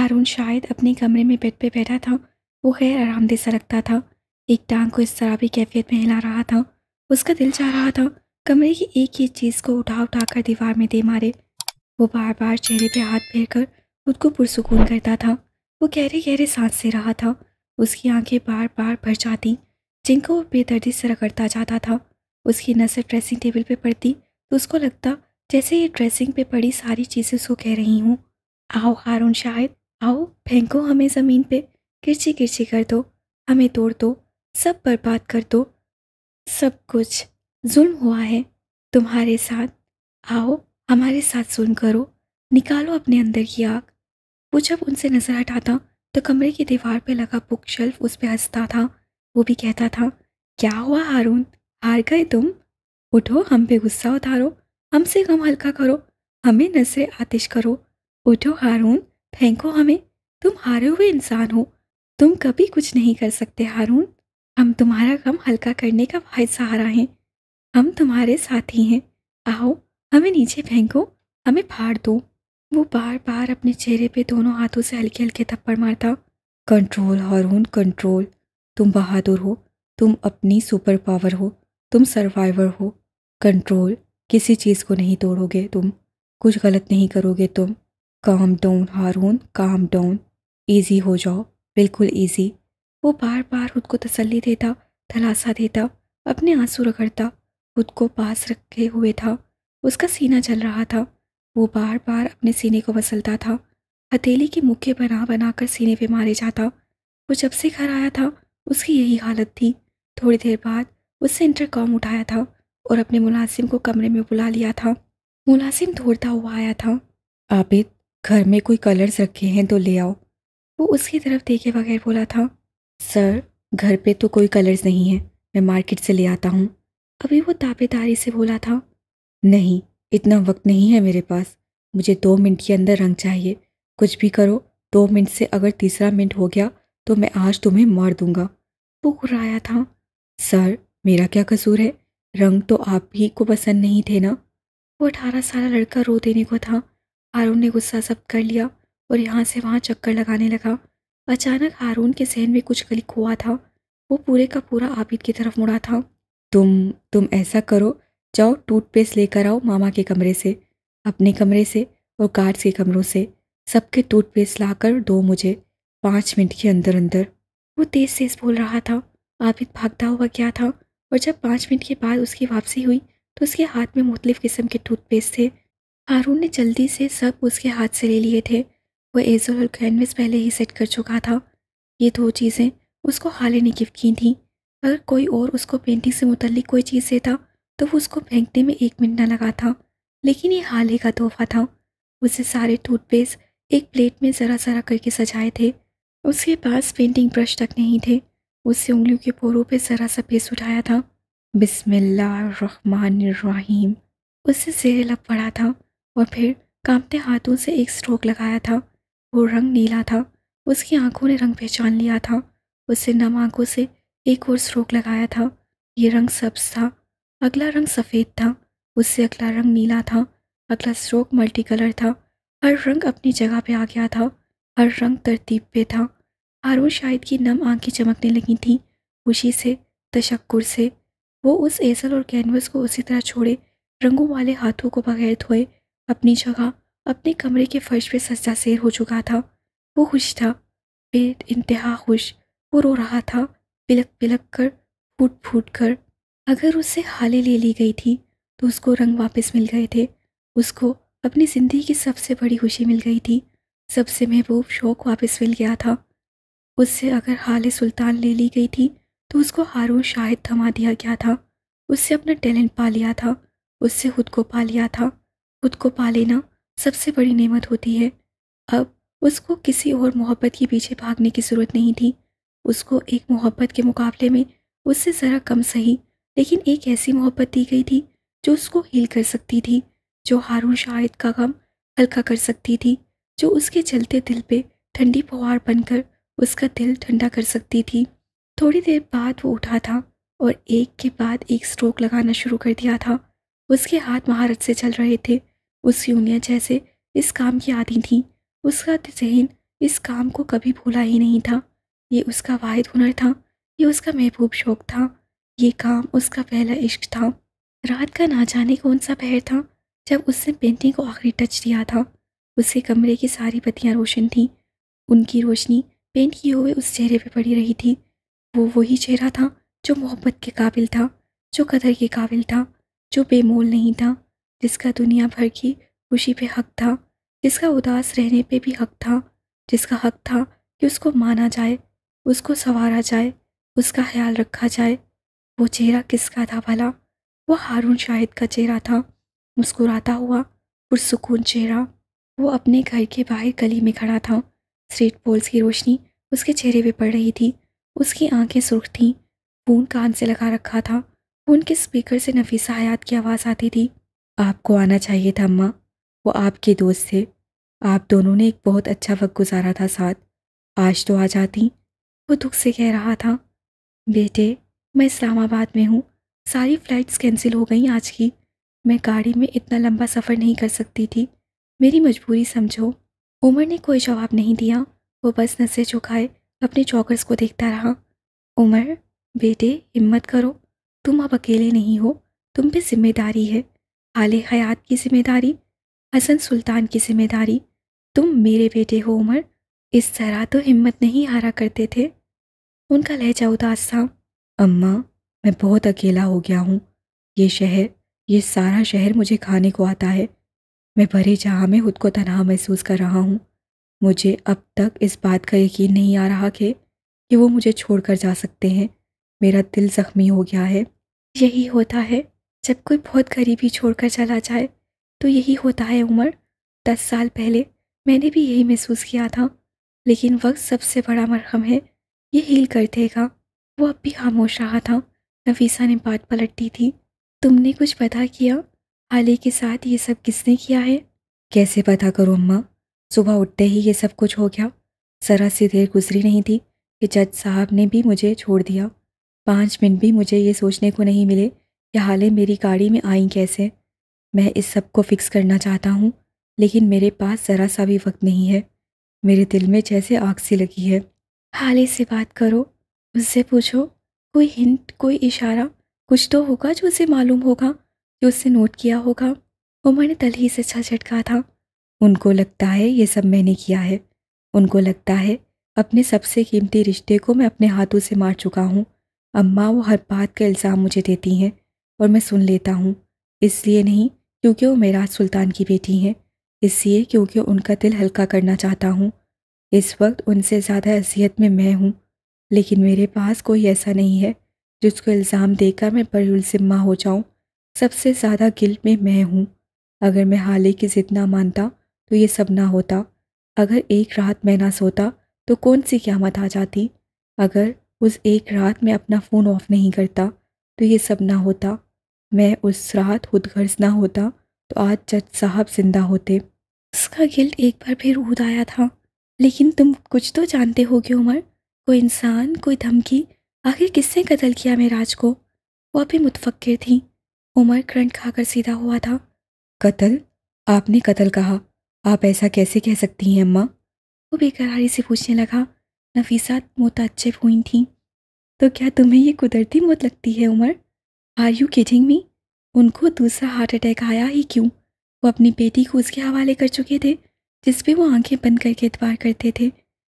हारून शायद अपने कमरे में बेड पे बैठा था वो खैर आरामदेह लगता था एक टांग को इस शराबी कैफियत में हिला रहा था उसका दिल चाह रहा था कमरे की एक ही चीज़ को उठा उठा कर दीवार में दे मारे वो बार बार चेहरे पे हाथ फेर कर खुद को पुरसकून करता था वो गहरे गहरे सांस से रहा था उसकी आंखें बार बार भर जाती जिनको वो बेदर्दी से रगड़ता जाता था उसकी नज़र ड्रेसिंग टेबल पे पड़ती तो उसको लगता जैसे ये ड्रेसिंग पे पड़ी सारी चीज़ें उसको कह रही हूँ आओ हारून शायद आओ फेंको हमें ज़मीन पे किरची किरची कर दो हमें तोड़ दो सब बर्बाद कर दो सब कुछ जुल्म हुआ है तुम्हारे साथ आओ हमारे साथ जुल्म करो निकालो अपने अंदर की आग वो जब उनसे नज़र हटाता तो कमरे की दीवार पे लगा बुक शेल्फ उस पर हंसता था वो भी कहता था क्या हुआ हारून हार गए तुम उठो हम पे गुस्सा उतारो हमसे गम हल्का करो हमें नजर आतिश करो उठो हारून फेंको हमें तुम हारे हुए इंसान हो तुम कभी कुछ नहीं कर सकते हारून हम तुम्हारा गम हल्का करने का वाहि सहारा हैं हम तुम्हारे साथी हैं आओ हमें नीचे फेंको हमें फाड़ दो वो बार बार अपने चेहरे पे दोनों हाथों से हल्के हल्के थप्पड़ मारता कंट्रोल हारून कंट्रोल तुम बहादुर हो तुम अपनी सुपर पावर हो तुम सर्वाइवर हो कंट्रोल किसी चीज़ को नहीं तोड़ोगे तुम कुछ गलत नहीं करोगे तुम काम डाउन हारून काम डाउन ईज़ी हो जाओ बिल्कुल ईज़ी वो बार बार खुद को तसल्ली देता थलासा देता अपने आंसू रगड़ता खुद को पास रखे हुए था उसका सीना जल रहा था वो बार बार अपने सीने को मसलता था हथेली के मुक्के बना बना कर सीने पे मारे जाता वो जब से घर आया था उसकी यही हालत थी थोड़ी देर बाद उससे इंटरकॉम उठाया था और अपने मुलाजिम को कमरे में बुला लिया था मुलाजिम दौड़ता हुआ आया था आबिद घर में कोई कलर्स रखे हैं तो ले आओ वो उसकी तरफ देखे बगैर बोला था सर घर पे तो कोई कलर्स नहीं है मैं मार्केट से ले आता हूँ अभी वो ताबेदारी से बोला था नहीं इतना वक्त नहीं है मेरे पास मुझे दो मिनट के अंदर रंग चाहिए कुछ भी करो दो मिनट से अगर तीसरा मिनट हो गया तो मैं आज तुम्हें मार दूंगा वो घुराया था सर मेरा क्या कसूर है रंग तो आप ही को पसंद नहीं थे ना वो अठारह साल लड़का रो देने को था हारून ने गुस्सा जब्त कर लिया और यहाँ से वहाँ चक्कर लगाने लगा अचानक हारून के जहन में कुछ क्लिक हुआ था वो पूरे का पूरा आबिद की तरफ मुड़ा था तुम तुम ऐसा करो जाओ टूथपेस्ट लेकर आओ मामा के कमरे से अपने कमरे से और गार्ड्स के कमरों से सबके टूथपेस्ट ला कर दो मुझे पाँच मिनट के अंदर अंदर वो तेज़ तेज़ बोल रहा था आबिद भागता हुआ क्या था और जब पाँच मिनट के बाद उसकी वापसी हुई तो उसके हाथ में मुख्तलिफ़ किस्म के टूथपेस्ट थे हारून ने जल्दी से सब उसके हाथ से ले लिए थे वह एजल और कैनवस पहले ही सेट कर चुका था ये दो चीज़ें उसको हाले ने गिफ्ट की थीं अगर कोई और उसको पेंटिंग से मुतलिक कोई चीज़ देता तो वो उसको फेंकने में एक मिनट ना लगा था लेकिन ये हाले का तोहफा था उसे सारे टूथपेस्ट एक प्लेट में ज़रा ज़रा करके सजाए थे उसके पास पेंटिंग ब्रश तक नहीं थे उससे उंगलियों के पोरों पर ज़रा सा पेस्ट उठाया था बिसमिल्लाम उससे जेर लब पड़ा था और फिर कांपते हाथों से एक स्ट्रोक लगाया था वो रंग नीला था उसकी आंखों ने रंग पहचान लिया था उससे नम आंखों से एक और स्ट्रोक लगाया था ये रंग सब्ज था अगला रंग सफ़ेद था उससे अगला रंग नीला था अगला स्ट्रोक मल्टी कलर था हर रंग अपनी जगह पे आ गया था हर रंग तरतीब पे था हारून शायद की नम आंखें चमकने लगी थी खुशी से तशक्कुर से वो उस एसल और कैनवस को उसी तरह छोड़े रंगों वाले हाथों को बगैर धोए अपनी जगह अपने कमरे के फर्श पे सज्जा शेर हो चुका था वो खुश था बेद इंतहा खुश वो रो रहा था पिलक पिलक कर फूट फूट कर अगर उससे हाले ले ली गई थी तो उसको रंग वापस मिल गए थे उसको अपनी ज़िंदगी की सबसे बड़ी खुशी मिल गई थी सबसे महबूब शौक वापस मिल गया था उससे अगर हाल सुल्तान ले ली गई थी तो उसको हारून शाहिद थमा दिया गया था उससे अपना टैलेंट पा लिया था उससे खुद को पा लिया था खुद को पा लेना सबसे बड़ी नेमत होती है अब उसको किसी और मोहब्बत के पीछे भागने की ज़रूरत नहीं थी उसको एक मोहब्बत के मुकाबले में उससे ज़रा कम सही लेकिन एक ऐसी मोहब्बत दी गई थी जो उसको हील कर सकती थी जो हारून शाहिद का गम हल्का कर सकती थी जो उसके चलते दिल पे ठंडी फुहार बनकर उसका दिल ठंडा कर सकती थी थोड़ी देर बाद वो उठा था और एक के बाद एक स्ट्रोक लगाना शुरू कर दिया था उसके हाथ महारत से चल रहे थे उस यूनिया जैसे इस काम की आदि थी उसका जहन इस काम को कभी भूला ही नहीं था ये उसका वाहिद हुनर था ये उसका महबूब शौक़ था ये काम उसका पहला इश्क था रात का ना जाने कौन सा पहर था जब उसने पेंटिंग को आखिरी टच दिया था उसके कमरे की सारी बत्तियाँ रोशन थीं उनकी रोशनी पेंट किए हुए उस चेहरे पर पड़ी रही थी वो वही चेहरा था जो मोहब्बत के काबिल था जो कदर के काबिल था जो बेमोल नहीं था जिसका दुनिया भर की खुशी पे हक था जिसका उदास रहने पे भी हक था जिसका हक था कि उसको माना जाए उसको संवारा जाए उसका ख्याल रखा जाए वो चेहरा किसका था भला वो हारून शाहिद का चेहरा था मुस्कुराता हुआ पुरसकून चेहरा वो अपने घर के बाहर गली में खड़ा था स्ट्रीट पोल्स की रोशनी उसके चेहरे पे पड़ रही थी उसकी आंखें सुर्ख थीं फ़ोन कान से लगा रखा था फ़ोन के स्पीकर से नफीसा हयात की आवाज़ आती थी आपको आना चाहिए था अम्मा वो आपके दोस्त थे आप दोनों ने एक बहुत अच्छा वक्त गुजारा था साथ आज तो आ जाती वो दुख से कह रहा था बेटे मैं इस्लामाबाद में हूँ सारी फ़्लाइट्स कैंसिल हो गई आज की मैं गाड़ी में इतना लंबा सफ़र नहीं कर सकती थी मेरी मजबूरी समझो उमर ने कोई जवाब नहीं दिया वो बस नसें झुकाए अपने चौकर्स को देखता रहा उमर बेटे हिम्मत करो तुम अब अकेले नहीं हो तुम पे जिम्मेदारी है आले हयात की जिम्मेदारी हसन सुल्तान की जिम्मेदारी तुम मेरे बेटे हो उमर इस तरह तो हिम्मत नहीं हारा करते थे उनका लहजा उदास था अम्मा मैं बहुत अकेला हो गया हूँ ये शहर ये सारा शहर मुझे खाने को आता है मैं भरे जहाँ में खुद को तनहा महसूस कर रहा हूँ मुझे अब तक इस बात का यकीन नहीं आ रहा कि कि वो मुझे छोड़कर जा सकते हैं मेरा दिल ज़ख्मी हो गया है यही होता है जब कोई बहुत गरीबी छोड़कर चला जाए तो यही होता है उमर दस साल पहले मैंने भी यही महसूस किया था लेकिन वक्त सबसे बड़ा मरहम है ये हील कर देगा वो अब भी खामोश रहा था नफीसा ने बात पलट दी थी तुमने कुछ पता किया आले के साथ ये सब किसने किया है कैसे पता करो अम्मा सुबह उठते ही ये सब कुछ हो गया ज़रा सी देर गुजरी नहीं थी कि जज साहब ने भी मुझे छोड़ दिया पाँच मिनट भी मुझे ये सोचने को नहीं मिले ये हाले मेरी गाड़ी में आई कैसे मैं इस सब को फिक्स करना चाहता हूँ लेकिन मेरे पास ज़रा सा भी वक्त नहीं है मेरे दिल में जैसे आग सी लगी है हाले से बात करो उससे पूछो कोई हिंट कोई इशारा कुछ तो होगा जो उसे मालूम होगा जो उसने नोट किया होगा उमर ने ही से अच्छा झटका था उनको लगता है ये सब मैंने किया है उनको लगता है अपने सबसे कीमती रिश्ते को मैं अपने हाथों से मार चुका हूँ अम्मा वो हर बात का इल्ज़ाम मुझे देती हैं और मैं सुन लेता हूँ इसलिए नहीं क्योंकि वो मेरा सुल्तान की बेटी हैं इसलिए क्योंकि उनका दिल हल्का करना चाहता हूँ इस वक्त उनसे ज़्यादा असीहत में मैं हूँ लेकिन मेरे पास कोई ऐसा नहीं है जिसको इल्ज़ाम देकर मैं बरुलजिम्मा हो जाऊँ सबसे ज़्यादा गिल में मैं हूँ अगर मैं हाले की ज़िद ना मानता तो ये सब ना होता अगर एक रात मैं ना सोता तो कौन सी क्यामत आ जाती अगर उस एक रात में अपना फ़ोन ऑफ़ नहीं करता तो ये सब ना होता मैं उस रात गर्ज ना होता तो आज जज साहब जिंदा होते उसका गिल्ट एक बार फिर ऊद आया था लेकिन तुम कुछ तो जानते हो गे उमर कोई इंसान कोई धमकी आखिर किसने कत्ल किया मेराज को वह अभी मुतफक्र थी उमर करंट खाकर सीधा हुआ था कत्ल आपने कत्ल कहा आप ऐसा कैसे कह सकती हैं अम्मा वो बेकरारी से पूछने लगा नफीसात मुतअब हुई थी तो क्या तुम्हें ये कुदरती मौत लगती है Umar are you kidding me उनको दूसरा हार्ट अटैक आया ही क्यों वो अपनी बेटी को उसके हवाले कर चुके थे जिस पे वो आंखें बंद करके इतवार करते थे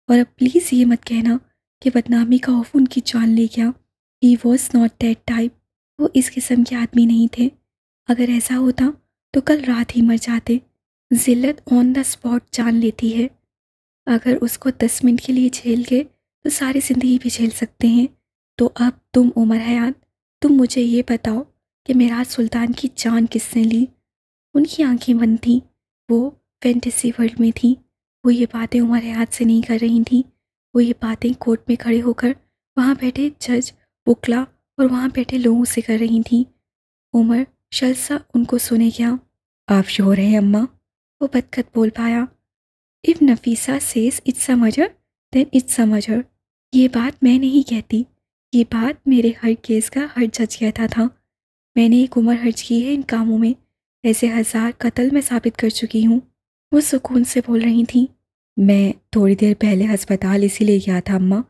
और अब प्लीज़ ये मत कहना कि बदनामी का ऑफ उनकी जान ले गया he was not that type वो इस किस्म के आदमी नहीं थे अगर ऐसा होता तो कल रात ही मर जाते जिल्लत ऑन द स्पॉट जान लेती है अगर उसको दस मिनट के लिए झेल गए तो सारी ज़िंदगी भी झेल सकते हैं तो अब तुम उमर हयात तुम मुझे ये बताओ कि मेराज सुल्तान की जान किसने ली उनकी आंखें बंद थीं वो फैंटेसी वर्ल्ड में थी वो ये बातें उमर हयात से नहीं कर रही थी वो ये बातें कोर्ट में खड़े होकर वहाँ बैठे जज बुकला और वहाँ बैठे लोगों से कर रही थी उमर शलसा उनको सुने गया आप रहे हैं अम्मा वो बदखत बोल पाया if Nafisa says it's a murder then it's a मजर ये बात मैं नहीं कहती ये बात मेरे हर केस का हर जज कहता था मैंने एक उम्र हर्ज की है इन कामों में ऐसे हज़ार कत्ल मैं साबित कर चुकी हूँ वो सुकून से बोल रही थी मैं थोड़ी देर पहले अस्पताल इसीलिए गया था अम्मा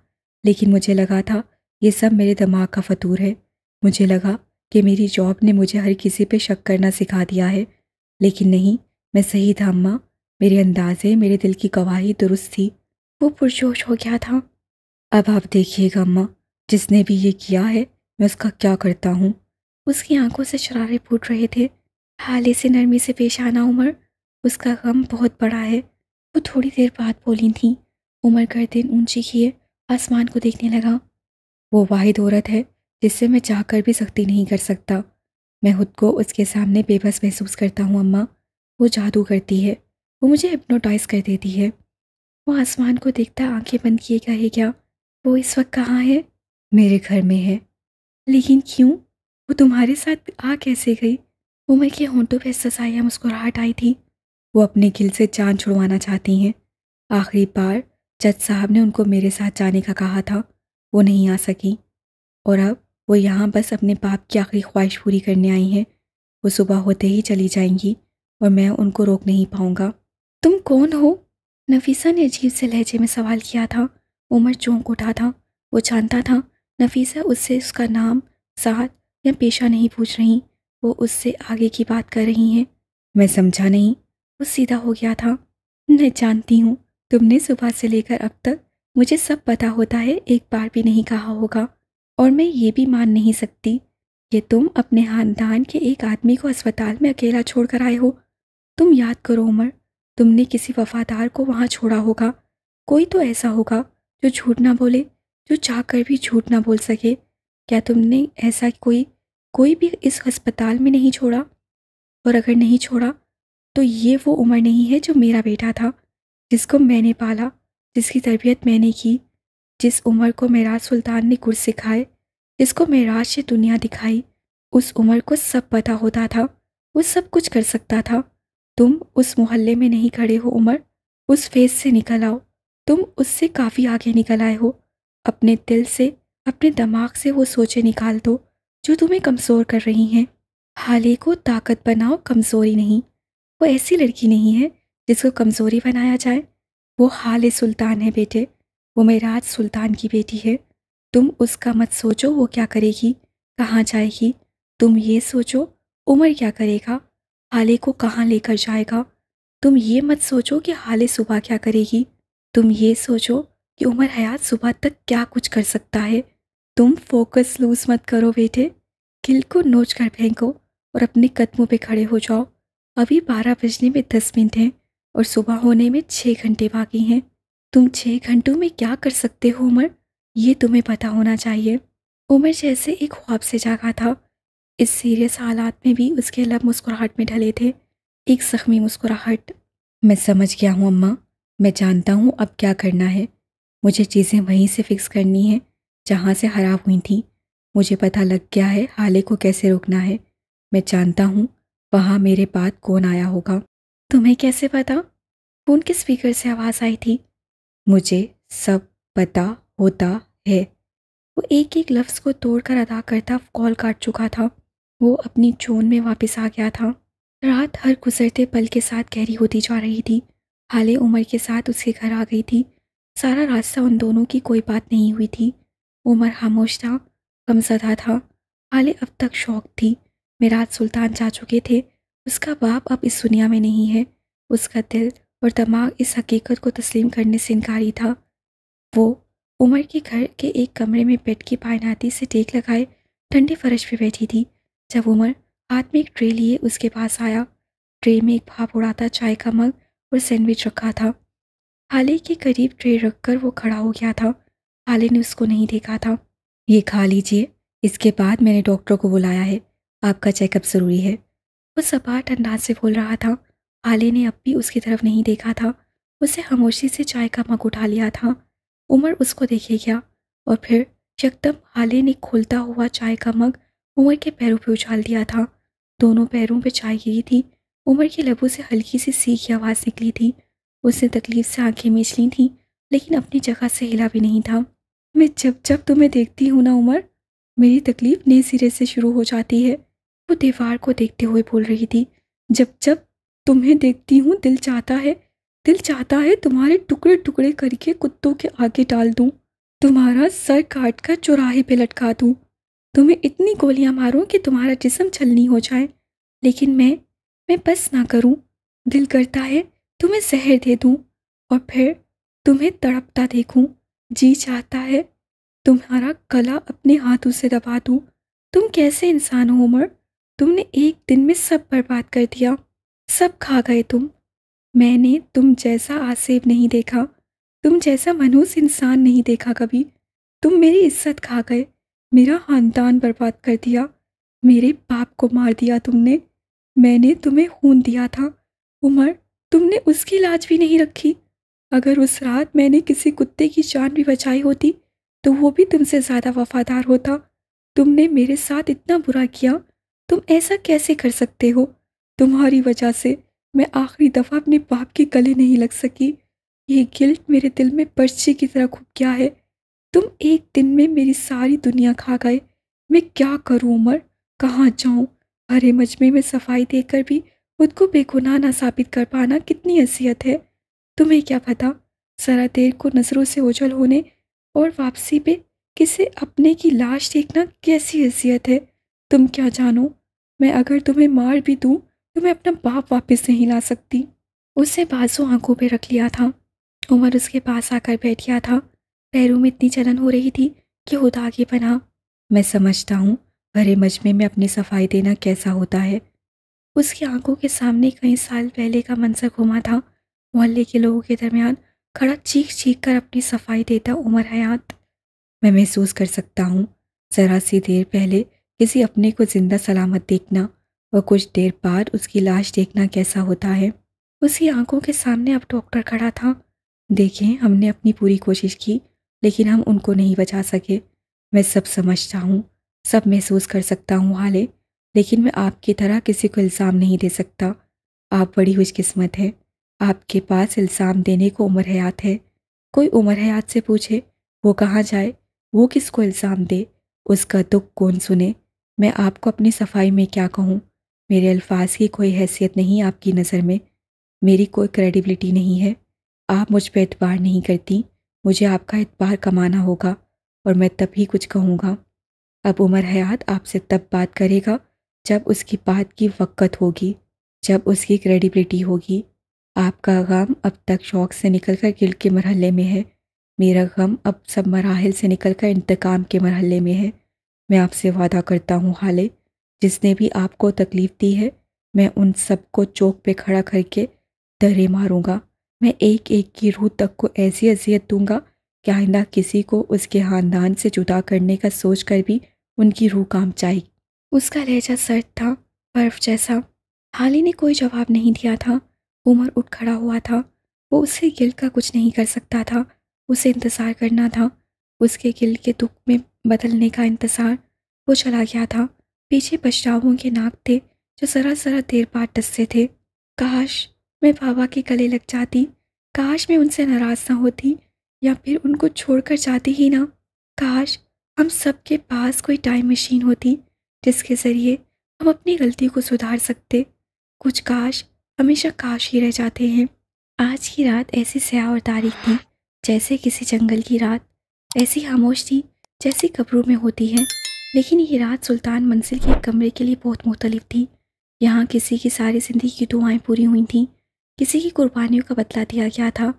लेकिन मुझे लगा था ये सब मेरे दिमाग का फतूर है मुझे लगा कि मेरी जॉब ने मुझे हर किसी पे शक करना सिखा दिया है लेकिन नहीं मैं सही था अम्मा मेरे अंदाजे मेरे दिल की गवाही दुरुस्त थी वो पुरजोश हो गया था अब आप देखिएगा अम्मा जिसने भी ये किया है मैं उसका क्या करता हूँ उसकी आंखों से शरारे फूट रहे थे हाले से नरमी से पेश आना उमर उसका गम बहुत बड़ा है वो थोड़ी देर बाद बोली थी उमर दिन ऊंची किए आसमान को देखने लगा वो वाहिद औरत है जिससे मैं चाह कर भी सख्ती नहीं कर सकता मैं खुद को उसके सामने बेबस महसूस करता हूँ अम्मा वो जादू करती है वो मुझे हिप्नोटाइज कर देती है वो आसमान को देखता आंखें बंद किए गए क्या वो इस वक्त कहाँ है मेरे घर में है लेकिन क्यों वो तुम्हारे साथ आ कैसे गई उमर के होंठों पर ससाया मुस्कुराहट आई थी वो अपने गिल से जान छुड़वाना चाहती हैं आखिरी बार जज साहब ने उनको मेरे साथ जाने का कहा था वो नहीं आ सकी और अब वो यहाँ बस अपने बाप की आखिरी ख्वाहिश पूरी करने आई हैं वो सुबह होते ही चली जाएंगी और मैं उनको रोक नहीं पाऊँगा तुम कौन हो नफीसा ने अजीब से लहजे में सवाल किया था उमर चौंक उठा था वो जानता था नफीसा उससे उसका नाम साथ या पेशा नहीं पूछ रही वो उससे आगे की बात कर रही हैं मैं समझा नहीं वो सीधा हो गया था मैं जानती हूँ तुमने सुबह से लेकर अब तक मुझे सब पता होता है एक बार भी नहीं कहा होगा और मैं ये भी मान नहीं सकती कि तुम अपने खानदान के एक आदमी को अस्पताल में अकेला छोड़ कर आए हो तुम याद करो उमर तुमने किसी वफादार को वहाँ छोड़ा होगा कोई तो ऐसा होगा जो झूठ ना बोले जो चाहकर भी झूठ ना बोल सके क्या तुमने ऐसा कोई कोई भी इस अस्पताल में नहीं छोड़ा और अगर नहीं छोड़ा तो ये वो उम्र नहीं है जो मेरा बेटा था जिसको मैंने पाला जिसकी तरबियत मैंने की जिस उम्र को महराज सुल्तान ने गुर सिखाए जिसको महराज से दुनिया दिखाई उस उम्र को सब पता होता था वो सब कुछ कर सकता था तुम उस मोहल्ले में नहीं खड़े हो उमर उस फेज से निकल आओ तुम उससे काफ़ी आगे निकल आए हो अपने दिल से अपने दिमाग से वो सोचें निकाल दो जो तुम्हें कमज़ोर कर रही हैं हाले को ताकत बनाओ कमज़ोरी नहीं वो ऐसी लड़की नहीं है जिसको कमज़ोरी बनाया जाए वो हाल सुल्तान है बेटे वो मेराज सुल्तान की बेटी है तुम उसका मत सोचो वो क्या करेगी कहाँ जाएगी तुम ये सोचो उमर क्या करेगा हाले को कहाँ लेकर जाएगा तुम ये मत सोचो कि हाले सुबह क्या करेगी तुम ये सोचो कि उमर हयात सुबह तक क्या कुछ कर सकता है तुम फोकस लूज मत करो बेटे किल को नोच कर फेंको और अपने कदमों पे खड़े हो जाओ अभी बारह बजने में दस मिनट हैं और सुबह होने में छः घंटे बाकी हैं तुम छः घंटों में क्या कर सकते हो उमर ये तुम्हें पता होना चाहिए उमर जैसे एक ख्वाब से जागा था इस सीरियस हालात में भी उसके लब मुस्कुराहट में ढले थे एक जख्मी मुस्कुराहट मैं समझ गया हूँ अम्मा मैं जानता हूँ अब क्या करना है मुझे चीज़ें वहीं से फिक्स करनी है जहाँ से ख़राब हुई थी मुझे पता लग गया है हाले को कैसे रोकना है मैं जानता हूँ वहाँ मेरे बाद कौन आया होगा तुम्हें कैसे पता फ़ोन के स्पीकर से आवाज़ आई थी मुझे सब पता होता है वो एक एक लफ्ज़ को तोड़कर अदा करता कॉल काट चुका था वो अपनी चोन में वापस आ गया था रात हर गुजरते पल के साथ गहरी होती जा रही थी हाले उम्र के साथ उसके घर आ गई थी सारा रास्ता उन दोनों की कोई बात नहीं हुई थी उमर खामोश था गमजदा था आले अब तक शौक थी मेराज सुल्तान जा चुके थे उसका बाप अब इस दुनिया में नहीं है उसका दिल और दिमाग इस हकीकत को तस्लीम करने से इनकारी था वो उमर के घर के एक कमरे में बेड की पायनाती से टेक लगाए ठंडे फर्श पर बैठी थी जब उमर हाथ में एक ट्रे लिए उसके पास आया ट्रे में एक भाप उड़ाता चाय का मग और सैंडविच रखा था थाली के करीब ट्रे रखकर वो खड़ा हो गया था थाली ने उसको नहीं देखा था ये खा लीजिए इसके बाद मैंने डॉक्टर को बुलाया है आपका चेकअप ज़रूरी है वो सपाट अंदाज से बोल रहा था आले ने अब भी उसकी तरफ नहीं देखा था उसे खामोशी से चाय का मग उठा लिया था उमर उसको देखे गया और फिर यकदम आले ने खोलता हुआ चाय का मग उमर के पैरों पर उछाल दिया था दोनों पैरों पर चाय गिरी थी उमर के लबों से हल्की सी सीख की आवाज़ निकली थी उसने तकलीफ से आंखें मीच ली थी लेकिन अपनी जगह से हिला भी नहीं था मैं जब जब तुम्हें देखती हूँ ना उमर मेरी तकलीफ नए सिरे से शुरू हो जाती है वो दीवार को देखते हुए बोल रही थी जब जब तुम्हें देखती हूँ दिल चाहता है दिल चाहता है तुम्हारे टुकड़े टुकड़े करके कुत्तों के आगे डाल दूँ तुम्हारा सर काट कर चौराहे पे लटका दूँ तुम्हें इतनी गोलियाँ मारूँ कि तुम्हारा जिसम छलनी हो जाए लेकिन मैं मैं बस ना करूँ दिल करता है तुम्हें जहर दे दूं और फिर तुम्हें तड़पता देखूं जी चाहता है तुम्हारा गला अपने हाथों से दबा दूं तुम कैसे इंसान हो उमर तुमने एक दिन में सब बर्बाद कर दिया सब खा गए तुम मैंने तुम जैसा आसेब नहीं देखा तुम जैसा मनुष्य इंसान नहीं देखा कभी तुम मेरी इज्जत खा गए मेरा खानदान बर्बाद कर दिया मेरे बाप को मार दिया तुमने मैंने तुम्हें खून दिया था उमर तुमने उसकी लाज भी नहीं रखी अगर उस रात मैंने किसी कुत्ते की जान भी बचाई होती तो वो भी तुमसे ज़्यादा वफादार होता तुमने मेरे साथ इतना बुरा किया तुम ऐसा कैसे कर सकते हो तुम्हारी वजह से मैं आखिरी दफ़ा अपने बाप के गले नहीं लग सकी ये गिल्ट मेरे दिल में पर्ची की तरह खूब गया है तुम एक दिन में मेरी सारी दुनिया खा गए मैं क्या करूँ उमर कहाँ जाऊँ हरे मजमे में सफाई देकर भी खुद को बेगुनाह ना साबित कर पाना कितनी असीयत है तुम्हें क्या पता ज़रा देर को नज़रों से ओझल होने और वापसी पे किसे अपने की लाश देखना कैसी असीयत है तुम क्या जानो मैं अगर तुम्हें मार भी दूँ तो मैं अपना बाप वापस नहीं ला सकती उसने बाजू आंखों पे रख लिया था उमर उसके पास आकर बैठ गया था पैरों में इतनी जलन हो रही थी कि खुद आगे बना मैं समझता हूँ भरे मजमे में अपनी सफाई देना कैसा होता है उसकी आंखों के सामने कई साल पहले का मंजर घुमा था मोहल्ले के लोगों के दरमियान खड़ा चीख चीख कर अपनी सफाई देता उमर हयात मैं महसूस कर सकता हूँ ज़रा सी देर पहले किसी अपने को ज़िंदा सलामत देखना और कुछ देर बाद उसकी लाश देखना कैसा होता है उसकी आंखों के सामने अब डॉक्टर खड़ा था देखें हमने अपनी पूरी कोशिश की लेकिन हम उनको नहीं बचा सके मैं सब समझता हूँ सब महसूस कर सकता हूँ हाले लेकिन मैं आपकी तरह किसी को इल्ज़ाम नहीं दे सकता आप बड़ी खुशकस्मत है आपके पास इल्ज़ाम देने को उम्र हयात है कोई उम्र हयात से पूछे वो कहाँ जाए वो किसको इल्ज़ाम दे उसका दुख कौन सुने मैं आपको अपनी सफाई में क्या कहूँ मेरे अल्फाज की कोई हैसियत नहीं आपकी नज़र में मेरी कोई क्रेडिबिलिटी नहीं है आप मुझ पर एतबार नहीं करती मुझे आपका एतबार कमाना होगा और मैं तब ही कुछ कहूँगा अब उमर हयात आपसे तब बात करेगा जब उसकी बात की वक़्त होगी जब उसकी क्रेडिबिलिटी होगी आपका गम अब तक शौक से निकल कर गिल के मरहल में है मेरा गम अब सब मराहल से निकल कर इंतकाम के मरहल में है मैं आपसे वादा करता हूँ हाले जिसने भी आपको तकलीफ़ दी है मैं उन सबको चौक पे खड़ा करके दरे मारूँगा मैं एक एक की रूह तक को ऐसी अजियत दूँगा कि आइंदा किसी को उसके ख़ानदान से जुदा करने का सोच कर भी उनकी रूह काम जाएगी उसका लहजा सर्द था बर्फ जैसा हाली ने कोई जवाब नहीं दिया था उमर उठ खड़ा हुआ था वो उससे गिल का कुछ नहीं कर सकता था उसे इंतज़ार करना था उसके गिल के दुख में बदलने का इंतज़ार वो चला गया था पीछे पछतावों के नाक थे जो ज़रा ज़रा देर बाद टसते थे काश मैं बाबा के गले लग जाती काश मैं उनसे नाराज़ ना होती या फिर उनको छोड़कर जाती ही ना काश हम सब के पास कोई टाइम मशीन होती जिसके ज़रिए हम अपनी गलती को सुधार सकते कुछ काश हमेशा काश ही रह जाते हैं आज की रात ऐसी स्याह और तारीख थी जैसे किसी जंगल की रात ऐसी खामोश थी जैसी कब्रों में होती है लेकिन ये रात सुल्तान मंजिल के कमरे के लिए बहुत मुख्तलिफ थी यहाँ किसी की सारी ज़िंदगी की दुआएं पूरी हुई थीं किसी की कुर्बानियों का बदला दिया गया था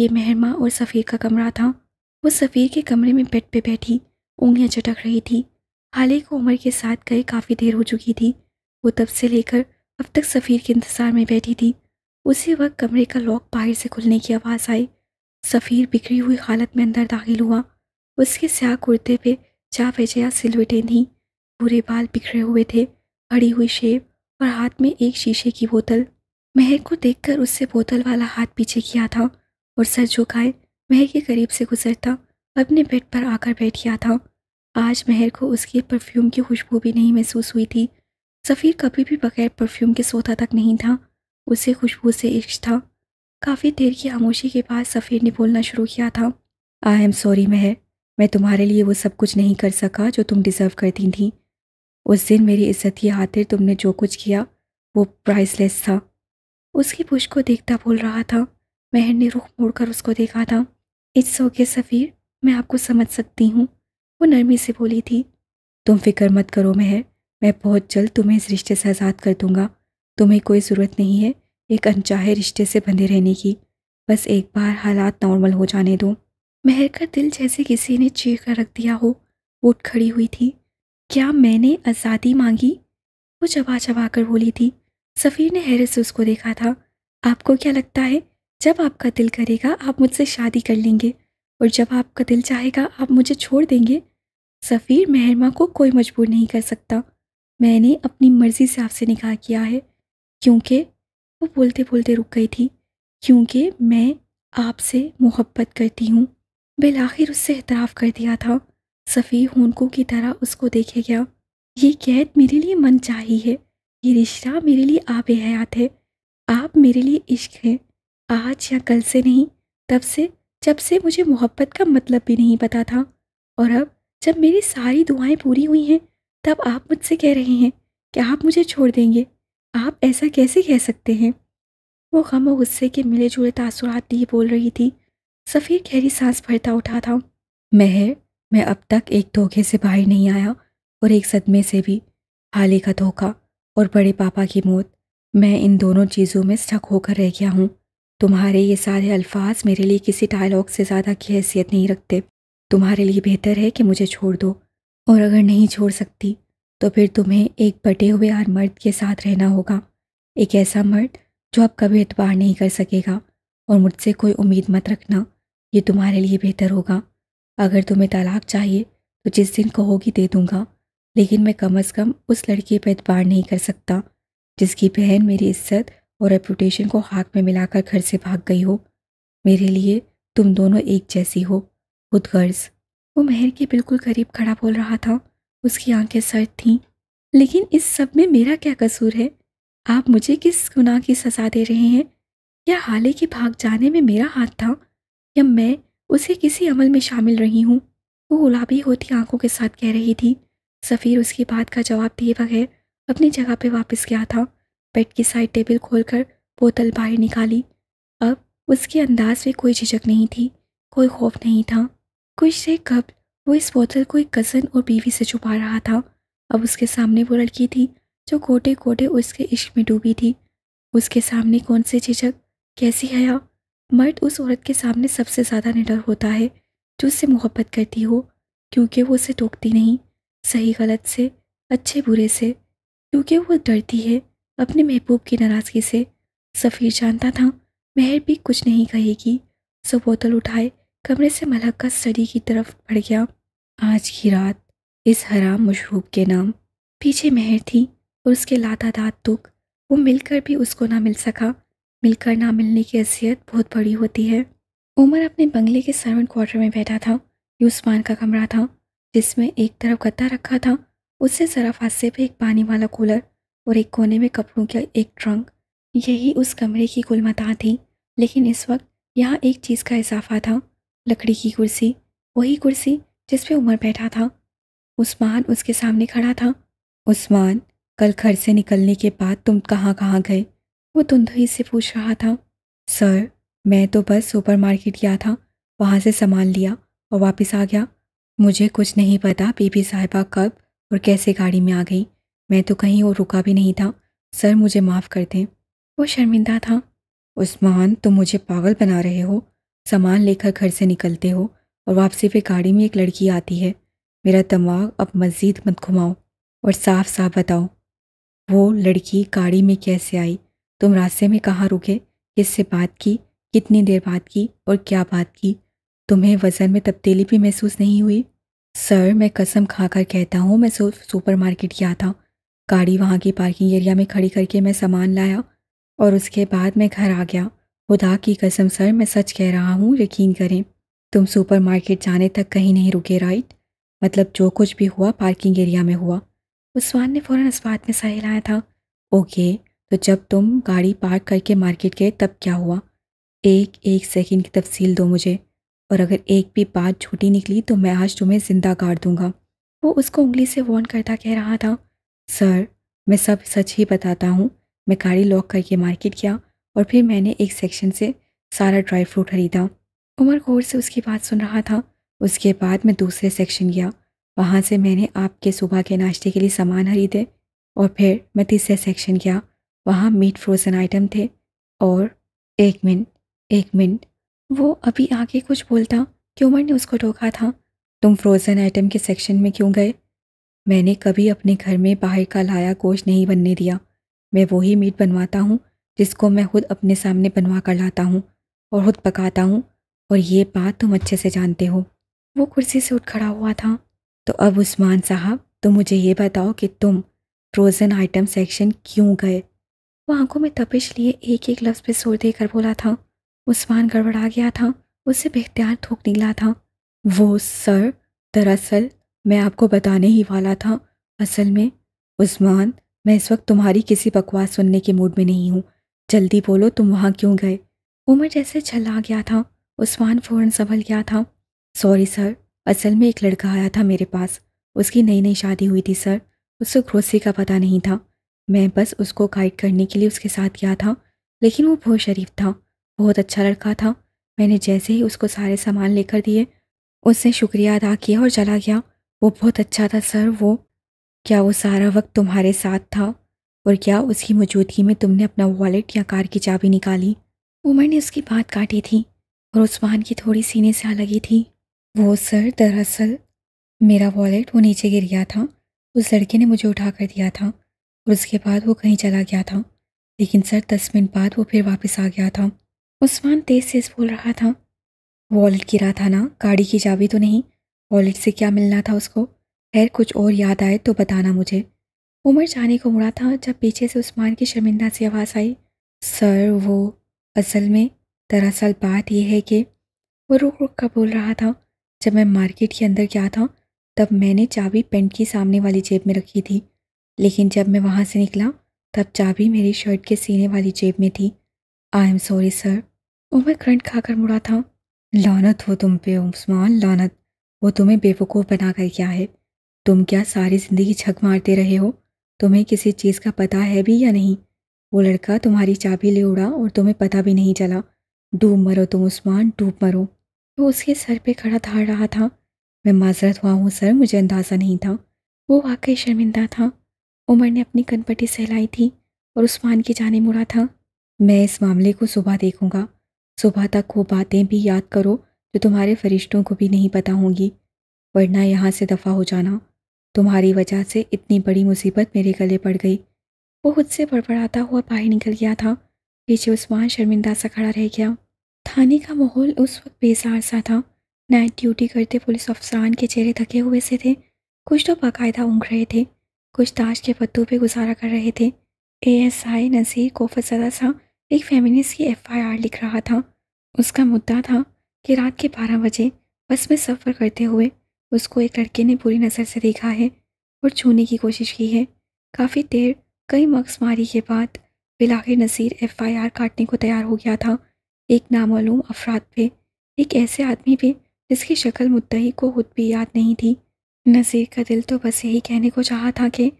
ये महरमा और सफ़ीर का कमरा था वो सफ़ीर के कमरे में बेड पे बैठी उंगलियाँ चटक रही थी हाल ही को उमर के साथ गए काफ़ी देर हो चुकी थी वो तब से लेकर अब तक सफ़ीर के इंतज़ार में बैठी थी उसी वक्त कमरे का लॉक बाहर से खुलने की आवाज़ आई सफ़ीर बिखरी हुई हालत में अंदर दाखिल हुआ उसके स्याह कुर्ते पे चा वजया सिलवटें थीं बुरे बाल बिखरे हुए थे अड़ी हुई शेप और हाथ में एक शीशे की बोतल महक को देखकर उससे बोतल वाला हाथ पीछे किया था और सर झुकाए महक के करीब से गुजरता अपने बेड पर आकर बैठ गया था आज महर को उसके परफ्यूम की खुशबू भी नहीं महसूस हुई थी सफ़ीर कभी भी बगैर परफ्यूम के सोता तक नहीं था उसे खुशबू से इश्क था काफ़ी देर की खामोशी के बाद सफ़ीर ने बोलना शुरू किया था आई एम सॉरी महर मैं तुम्हारे लिए वो सब कुछ नहीं कर सका जो तुम डिज़र्व करती थी उस दिन मेरी इज्जत की खातिर तुमने जो कुछ किया वो प्राइसलेस था उसकी पुश को देखता बोल रहा था महर ने रुख मोड़ उसको देखा था इट्स ओके सफ़ीर मैं आपको समझ सकती हूँ वो नरमी से बोली थी तुम फिक्र मत करो मेहर मैं बहुत जल्द तुम्हें इस रिश्ते से आज़ाद कर दूंगा तुम्हें कोई ज़रूरत नहीं है एक अनचाहे रिश्ते से बंधे रहने की बस एक बार हालात नॉर्मल हो जाने दो महर का दिल जैसे किसी ने चीर कर रख दिया हो उठ खड़ी हुई थी क्या मैंने आज़ादी मांगी वो चबा चबा कर बोली थी सफ़ीर ने हैरत से उसको देखा था आपको क्या लगता है जब आपका दिल करेगा आप मुझसे शादी कर लेंगे और जब आपका दिल चाहेगा आप मुझे छोड़ देंगे सफ़ीर महरमा को कोई मजबूर नहीं कर सकता मैंने अपनी मर्ज़ी से आपसे निकाह किया है क्योंकि वो बोलते बोलते रुक गई थी क्योंकि मैं आपसे मोहब्बत करती हूँ बिलाखिर उससे एतराफ़ कर दिया था सफ़ीर होनकों की तरह उसको देखे गया ये कैद मेरे लिए मन चाही है ये रिश्ता मेरे लिए आब हयात है आप मेरे लिए इश्क हैं आज या कल से नहीं तब से जब से मुझे मोहब्बत का मतलब भी नहीं पता था और अब जब मेरी सारी दुआएं पूरी हुई हैं तब आप मुझसे कह रहे हैं कि आप मुझे छोड़ देंगे आप ऐसा कैसे कह सकते हैं वो गम और गुस्से के मिले जुले तासुरात लिए बोल रही थी सफ़ीर गहरी सांस भरता उठा था महर मैं अब तक एक धोखे से बाहर नहीं आया और एक सदमे से भी हाली का धोखा और बड़े पापा की मौत मैं इन दोनों चीज़ों में स्टक होकर रह गया हूँ तुम्हारे ये सारे अल्फाज मेरे लिए किसी डायलॉग से ज़्यादा की हैसियत नहीं रखते तुम्हारे लिए बेहतर है कि मुझे छोड़ दो और अगर नहीं छोड़ सकती तो फिर तुम्हें एक बटे हुए हर मर्द के साथ रहना होगा एक ऐसा मर्द जो आप कभी एतबार नहीं कर सकेगा और मुझसे कोई उम्मीद मत रखना ये तुम्हारे लिए बेहतर होगा अगर तुम्हें तालाक चाहिए तो जिस दिन कहोगी दे दूँगा लेकिन मैं कम अज़ कम उस लड़की पर एतबार नहीं कर सकता जिसकी बहन मेरी इज्जत और रेपुटेशन को हाथ में मिलाकर घर से भाग गई हो मेरे लिए तुम दोनों एक जैसी हो खुदगर्ज वो महर के बिल्कुल करीब खड़ा बोल रहा था उसकी आंखें सर्द थीं लेकिन इस सब में मेरा क्या कसूर है आप मुझे किस गुनाह की सज़ा दे रहे हैं क्या हाले के भाग जाने में मेरा हाथ था या मैं उसे किसी अमल में शामिल रही हूँ वो गुलाबी होती आंखों के साथ कह रही थी सफ़ीर उसकी बात का जवाब दिए बगैर अपनी जगह पे वापस गया था बेड की साइड टेबल खोलकर बोतल बाहर निकाली अब उसके अंदाज में कोई झिझक नहीं थी कोई खौफ नहीं था कुछ देर कब वो इस बोतल को एक कज़न और बीवी से छुपा रहा था अब उसके सामने वो लड़की थी जो कोटे कोटे उसके इश्क में डूबी थी उसके सामने कौन से झिझक कैसी हया मर्द उस औरत के सामने सबसे ज़्यादा निडर होता है जो उससे मोहब्बत करती हो क्योंकि वो उसे टोकती नहीं सही गलत से अच्छे बुरे से क्योंकि वो डरती है अपने महबूब की नाराज़गी से सफ़ीर जानता था महर भी कुछ नहीं कहेगी सो बोतल उठाए कमरे से का सड़ी की तरफ बढ़ गया आज की रात इस हराम मशरूब के नाम पीछे मेहर थी और उसके दात दुख वो मिलकर भी उसको ना मिल सका मिलकर ना मिलने की हैसियत बहुत बड़ी होती है उमर अपने बंगले के सर्वेंट क्वार्टर में बैठा था ये उस्मान का कमरा था जिसमें एक तरफ गत्ता रखा था उससे ज़रा फासे पे एक पानी वाला कूलर और एक कोने में कपड़ों का एक ट्रंक यही उस कमरे की कुल मता थी लेकिन इस वक्त यहाँ एक चीज़ का इजाफा था लकड़ी की कुर्सी वही कुर्सी जिस पे उमर बैठा था उस्मान उसके सामने खड़ा था उस्मान कल घर से निकलने के बाद तुम कहाँ कहाँ गए वो धुंधई से पूछ रहा था सर मैं तो बस सुपरमार्केट गया था वहाँ से सामान लिया और वापस आ गया मुझे कुछ नहीं पता बीबी साहिबा कब और कैसे गाड़ी में आ गई मैं तो कहीं और रुका भी नहीं था सर मुझे माफ़ कर दें वो शर्मिंदा था उस्मान तुम मुझे पागल बना रहे हो सामान लेकर घर से निकलते हो और वापसी पे गाड़ी में एक लड़की आती है मेरा दिमाग अब मज़ीद मत घुमाओ और साफ साफ बताओ वो लड़की गाड़ी में कैसे आई तुम रास्ते में कहाँ रुके किससे बात की कितनी देर बात की और क्या बात की तुम्हें वज़न में तब्दीली भी महसूस नहीं हुई सर मैं कसम खाकर कहता हूँ मैं सुपर मार्केट गया था गाड़ी वहाँ की पार्किंग एरिया में खड़ी करके मैं सामान लाया और उसके बाद मैं घर आ गया खुदा की कसम सर मैं सच कह रहा हूँ यकीन करें तुम सुपरमार्केट जाने तक कहीं नहीं रुके राइट मतलब जो कुछ भी हुआ पार्किंग एरिया में हुआ उस्वान ने फ़ौरन इस्बात में सर हिलाया था ओके तो जब तुम गाड़ी पार्क करके मार्केट गए तब क्या हुआ एक एक सेकंड की तफसील दो मुझे और अगर एक भी बात झूठी निकली तो मैं आज तुम्हें ज़िंदा गाड़ दूंगा वो उसको उंगली से वॉन करता कह रहा था सर मैं सब सच ही बताता हूँ मैं गाड़ी लॉक करके मार्केट गया और फिर मैंने एक सेक्शन से सारा ड्राई फ्रूट खरीदा उमर गौर से उसकी बात सुन रहा था उसके बाद मैं दूसरे सेक्शन गया वहाँ से मैंने आपके सुबह के नाश्ते के लिए सामान खरीदे और फिर मैं तीसरे सेक्शन गया वहाँ मीट फ्रोज़न आइटम थे और एक मिनट एक मिनट वो अभी आगे कुछ बोलता कि उमर ने उसको टोका था तुम फ्रोज़न आइटम के सेक्शन में क्यों गए मैंने कभी अपने घर में बाहर का लाया गोश्त नहीं बनने दिया मैं वही मीट बनवाता हूँ जिसको मैं खुद अपने सामने बनवा कर लाता हूँ और खुद पकाता हूँ और ये बात तुम अच्छे से जानते हो वो कुर्सी से उठ खड़ा हुआ था तो अब उस्मान साहब तुम मुझे ये बताओ कि तुम फ्रोज़न आइटम सेक्शन क्यों गए वो आंखों में तपिश लिए एक एक लफ्ज़ पे जोर देकर बोला था उस्मान गड़बड़ा गया था उसे बेख्तियार थूक निकला था वो सर दरअसल मैं आपको बताने ही वाला था असल में उस्मान मैं इस वक्त तुम्हारी किसी बकवास सुनने के मूड में नहीं हूँ जल्दी बोलो तुम वहाँ क्यों गए उमर जैसे छला गया था उस्मान फ़ौरन संभल गया था सॉरी सर असल में एक लड़का आया था मेरे पास उसकी नई नई शादी हुई थी सर उसको ग्रोसरी का पता नहीं था मैं बस उसको गाइड करने के लिए उसके साथ गया था लेकिन वो बहुत शरीफ था बहुत अच्छा लड़का था मैंने जैसे ही उसको सारे सामान लेकर दिए उसने शुक्रिया अदा किया और चला गया वो बहुत अच्छा था सर वो क्या वो सारा वक्त तुम्हारे साथ था और क्या उसकी मौजूदगी में तुमने अपना वॉलेट या कार की चाबी निकाली उमर ने उसकी बात काटी थी और उस्मान की थोड़ी सीने से लगी थी वो सर दरअसल मेरा वॉलेट वो नीचे गिर गया था उस लड़के ने मुझे उठा कर दिया था और उसके बाद वो कहीं चला गया था लेकिन सर दस मिनट बाद वो फिर वापस आ गया था उस्मान तेज़ तेज़ बोल रहा था वॉलेट गिरा था ना गाड़ी की चाबी तो नहीं वॉलेट से क्या मिलना था उसको खैर कुछ और याद आए तो बताना मुझे उमर जाने को मुड़ा था जब पीछे से उस्मान की शर्मिंदा सी आवाज़ आई सर वो असल में दरअसल बात यह है कि वो रुक रुक का बोल रहा था जब मैं मार्केट के अंदर गया था तब मैंने चाबी पेंट की सामने वाली जेब में रखी थी लेकिन जब मैं वहाँ से निकला तब चाबी मेरी शर्ट के सीने वाली जेब में थी I am sorry sir Umar current खाकर मुड़ा था लानत हो तुम पे उस्मान लानत वो तुम्हें बेवकूफ़ बना कर क्या है तुम क्या सारी ज़िंदगी छक मारते रहे हो तुम्हें किसी चीज़ का पता है भी या नहीं वो लड़का तुम्हारी चाबी ले उड़ा और तुम्हें पता भी नहीं चला डूब मरो तुम उस्मान डूब मरो वो उसके सर पे खड़ा धार रहा था मैं माजरत हुआ हूँ सर मुझे अंदाज़ा नहीं था वो वाकई शर्मिंदा था उमर ने अपनी कनपट्टी सहलाई थी और उस्मान की जाने मुड़ा था मैं इस मामले को सुबह देखूँगा सुबह तक वो बातें भी याद करो जो तुम्हारे फरिश्तों को भी नहीं पता होंगी वरना यहाँ से दफ़ा हो जाना तुम्हारी वजह से इतनी बड़ी मुसीबत मेरे गले पड़ गई वो खुद से बड़बड़ाता हुआ बाहर निकल गया था पीछे उस्मान शर्मिंदा सा खड़ा रह गया थाने का माहौल उस वक्त बेजार सा था नाइट ड्यूटी करते पुलिस अफसरान के चेहरे थके हुए से थे कुछ तो बाकायदा ऊँग रहे थे कुछ ताश के पत्तों पे गुजारा कर रहे थे एएसआई नज़ीर सदा सा एक फेमिनिस्ट की एफआईआर लिख रहा था उसका मुद्दा था कि रात के बारह बजे बस में सफ़र करते हुए उसको एक लड़के ने बुरी नज़र से देखा है और छूने की कोशिश की है काफ़ी देर कई मक्स मारी के बाद बिलाखिर आई एफआईआर काटने को तैयार हो गया था एक नामालूम अफराद पे एक ऐसे आदमी पे जिसकी शक्ल मुद्दही को खुद भी याद नहीं थी नसीर का दिल तो बस यही कहने को चाहा था कि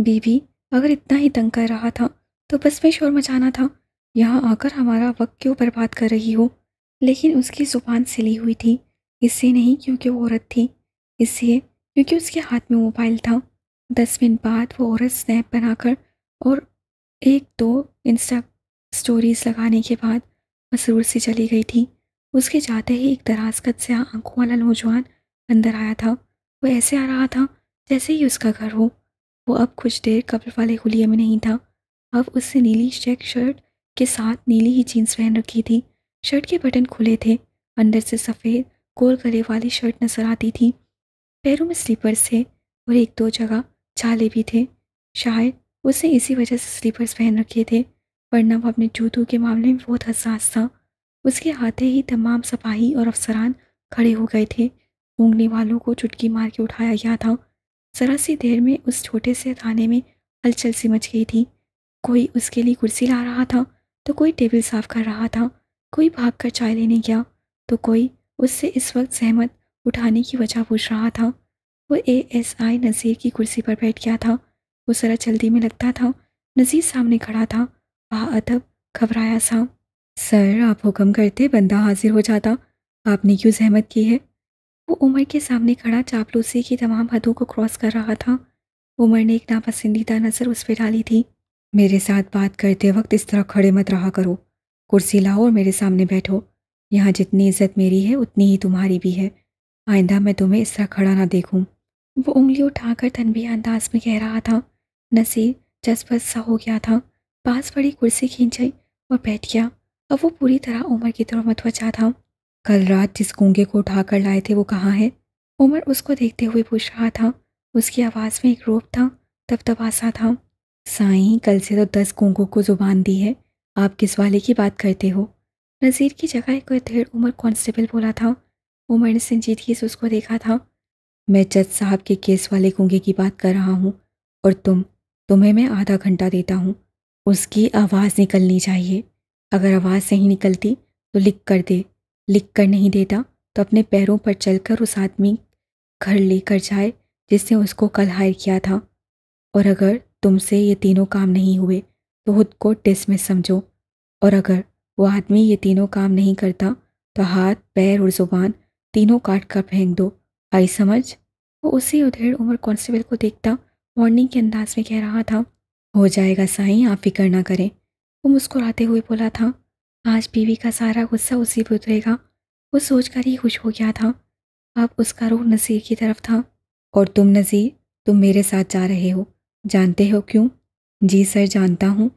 बीबी अगर इतना ही तंग कर रहा था तो बस में शोर मचाना था यहाँ आकर हमारा वक्त क्यों बर्बाद कर रही हो लेकिन उसकी ज़ुबान सिली हुई थी इससे नहीं क्योंकि वो औरत थी इसलिए क्योंकि उसके हाथ में मोबाइल था दस मिनट बाद वो औरत स्नैप बनाकर और एक दो इंस्टा स्टोरीज लगाने के बाद मसरूर से चली गई थी उसके जाते ही एक दराजकत से आंखों वाला नौजवान अंदर आया था वो ऐसे आ रहा था जैसे ही उसका घर हो वो अब कुछ देर कब्र वाले हुलिये में नहीं था अब उसने नीली चेक शर्ट के साथ नीली ही जीन्स पहन रखी थी शर्ट के बटन खुले थे अंदर से सफ़ेद गोल गले वाली शर्ट नजर आती थी पैरों में स्लीपर्स थे और एक दो जगह छाले भी थे शायद उसने इसी वजह से स्लीपर्स पहन रखे थे वरना वो अपने जूतों के मामले में बहुत हसास था उसके आते ही तमाम सपाही और अफसरान खड़े हो गए थे ऊँगने वालों को चुटकी मार के उठाया गया था जरा सी देर में उस छोटे से थाने में हलचल सी मच गई थी कोई उसके लिए कुर्सी ला रहा था तो कोई टेबल साफ कर रहा था कोई भाग कर चाय लेने गया तो कोई उससे इस वक्त सहमत उठाने की वजह पूछ रहा था वो एएसआई नज़ीर की कुर्सी पर बैठ गया था वो ज़रा जल्दी में लगता था नज़ीर सामने खड़ा था अदब घबराया सा सर आप हुक्म करते बंदा हाजिर हो जाता आपने क्यों जहमत की है वो उमर के सामने खड़ा चापलूसी की तमाम हदों को क्रॉस कर रहा था उमर ने एक नापसंदीदा नज़र उस पर डाली थी मेरे साथ बात करते वक्त इस तरह खड़े मत रहा करो कुर्सी लाओ और मेरे सामने बैठो यहाँ जितनी इज्जत मेरी है उतनी ही तुम्हारी भी है आइंदा मैं तुम्हें इस तरह खड़ा ना देखूँ वो उंगली उठाकर तनबी अंदाज में कह रहा था नसीर जसबस सा हो गया था पास पड़ी कुर्सी खींच गई और बैठ गया अब वो पूरी तरह उमर की तरह मतवचा था कल रात जिस गूंगे को उठाकर लाए थे वो कहाँ है उमर उसको देखते हुए पूछ रहा था उसकी आवाज़ में एक रोप था तब तबासा था साई कल से तो दस गूंगों को ज़ुबान दी है आप किस वाले की बात करते हो नज़ीर की जगह एक देर उमर कांस्टेबल बोला था वो मैंने संजीदगी से उसको देखा था मैं जज साहब के केस वाले गूंगे की बात कर रहा हूँ और तुम तुम्हें मैं आधा घंटा देता हूँ उसकी आवाज़ निकलनी चाहिए अगर आवाज़ नहीं निकलती तो लिख कर दे लिख कर नहीं देता तो अपने पैरों पर चलकर उस आदमी घर लेकर जाए जिसने उसको कल हायर किया था और अगर तुमसे ये तीनों काम नहीं हुए तो खुद को डिसमिस समझो और अगर वो आदमी ये तीनों काम नहीं करता तो हाथ पैर और ज़ुबान तीनों काट कर फेंक दो आई समझ वो उसी उधेड़ उम्र कांस्टेबल को देखता वार्निंग के अंदाज में कह रहा था हो जाएगा साईं आप फिक्र ना करें वो मुस्कुराते हुए बोला था आज बीवी का सारा गुस्सा उसी पर उतरेगा वो सोचकर ही खुश हो गया था अब उसका रूह नज़ीर की तरफ था और तुम नज़ीर तुम मेरे साथ जा रहे हो जानते हो क्यों जी सर जानता हूँ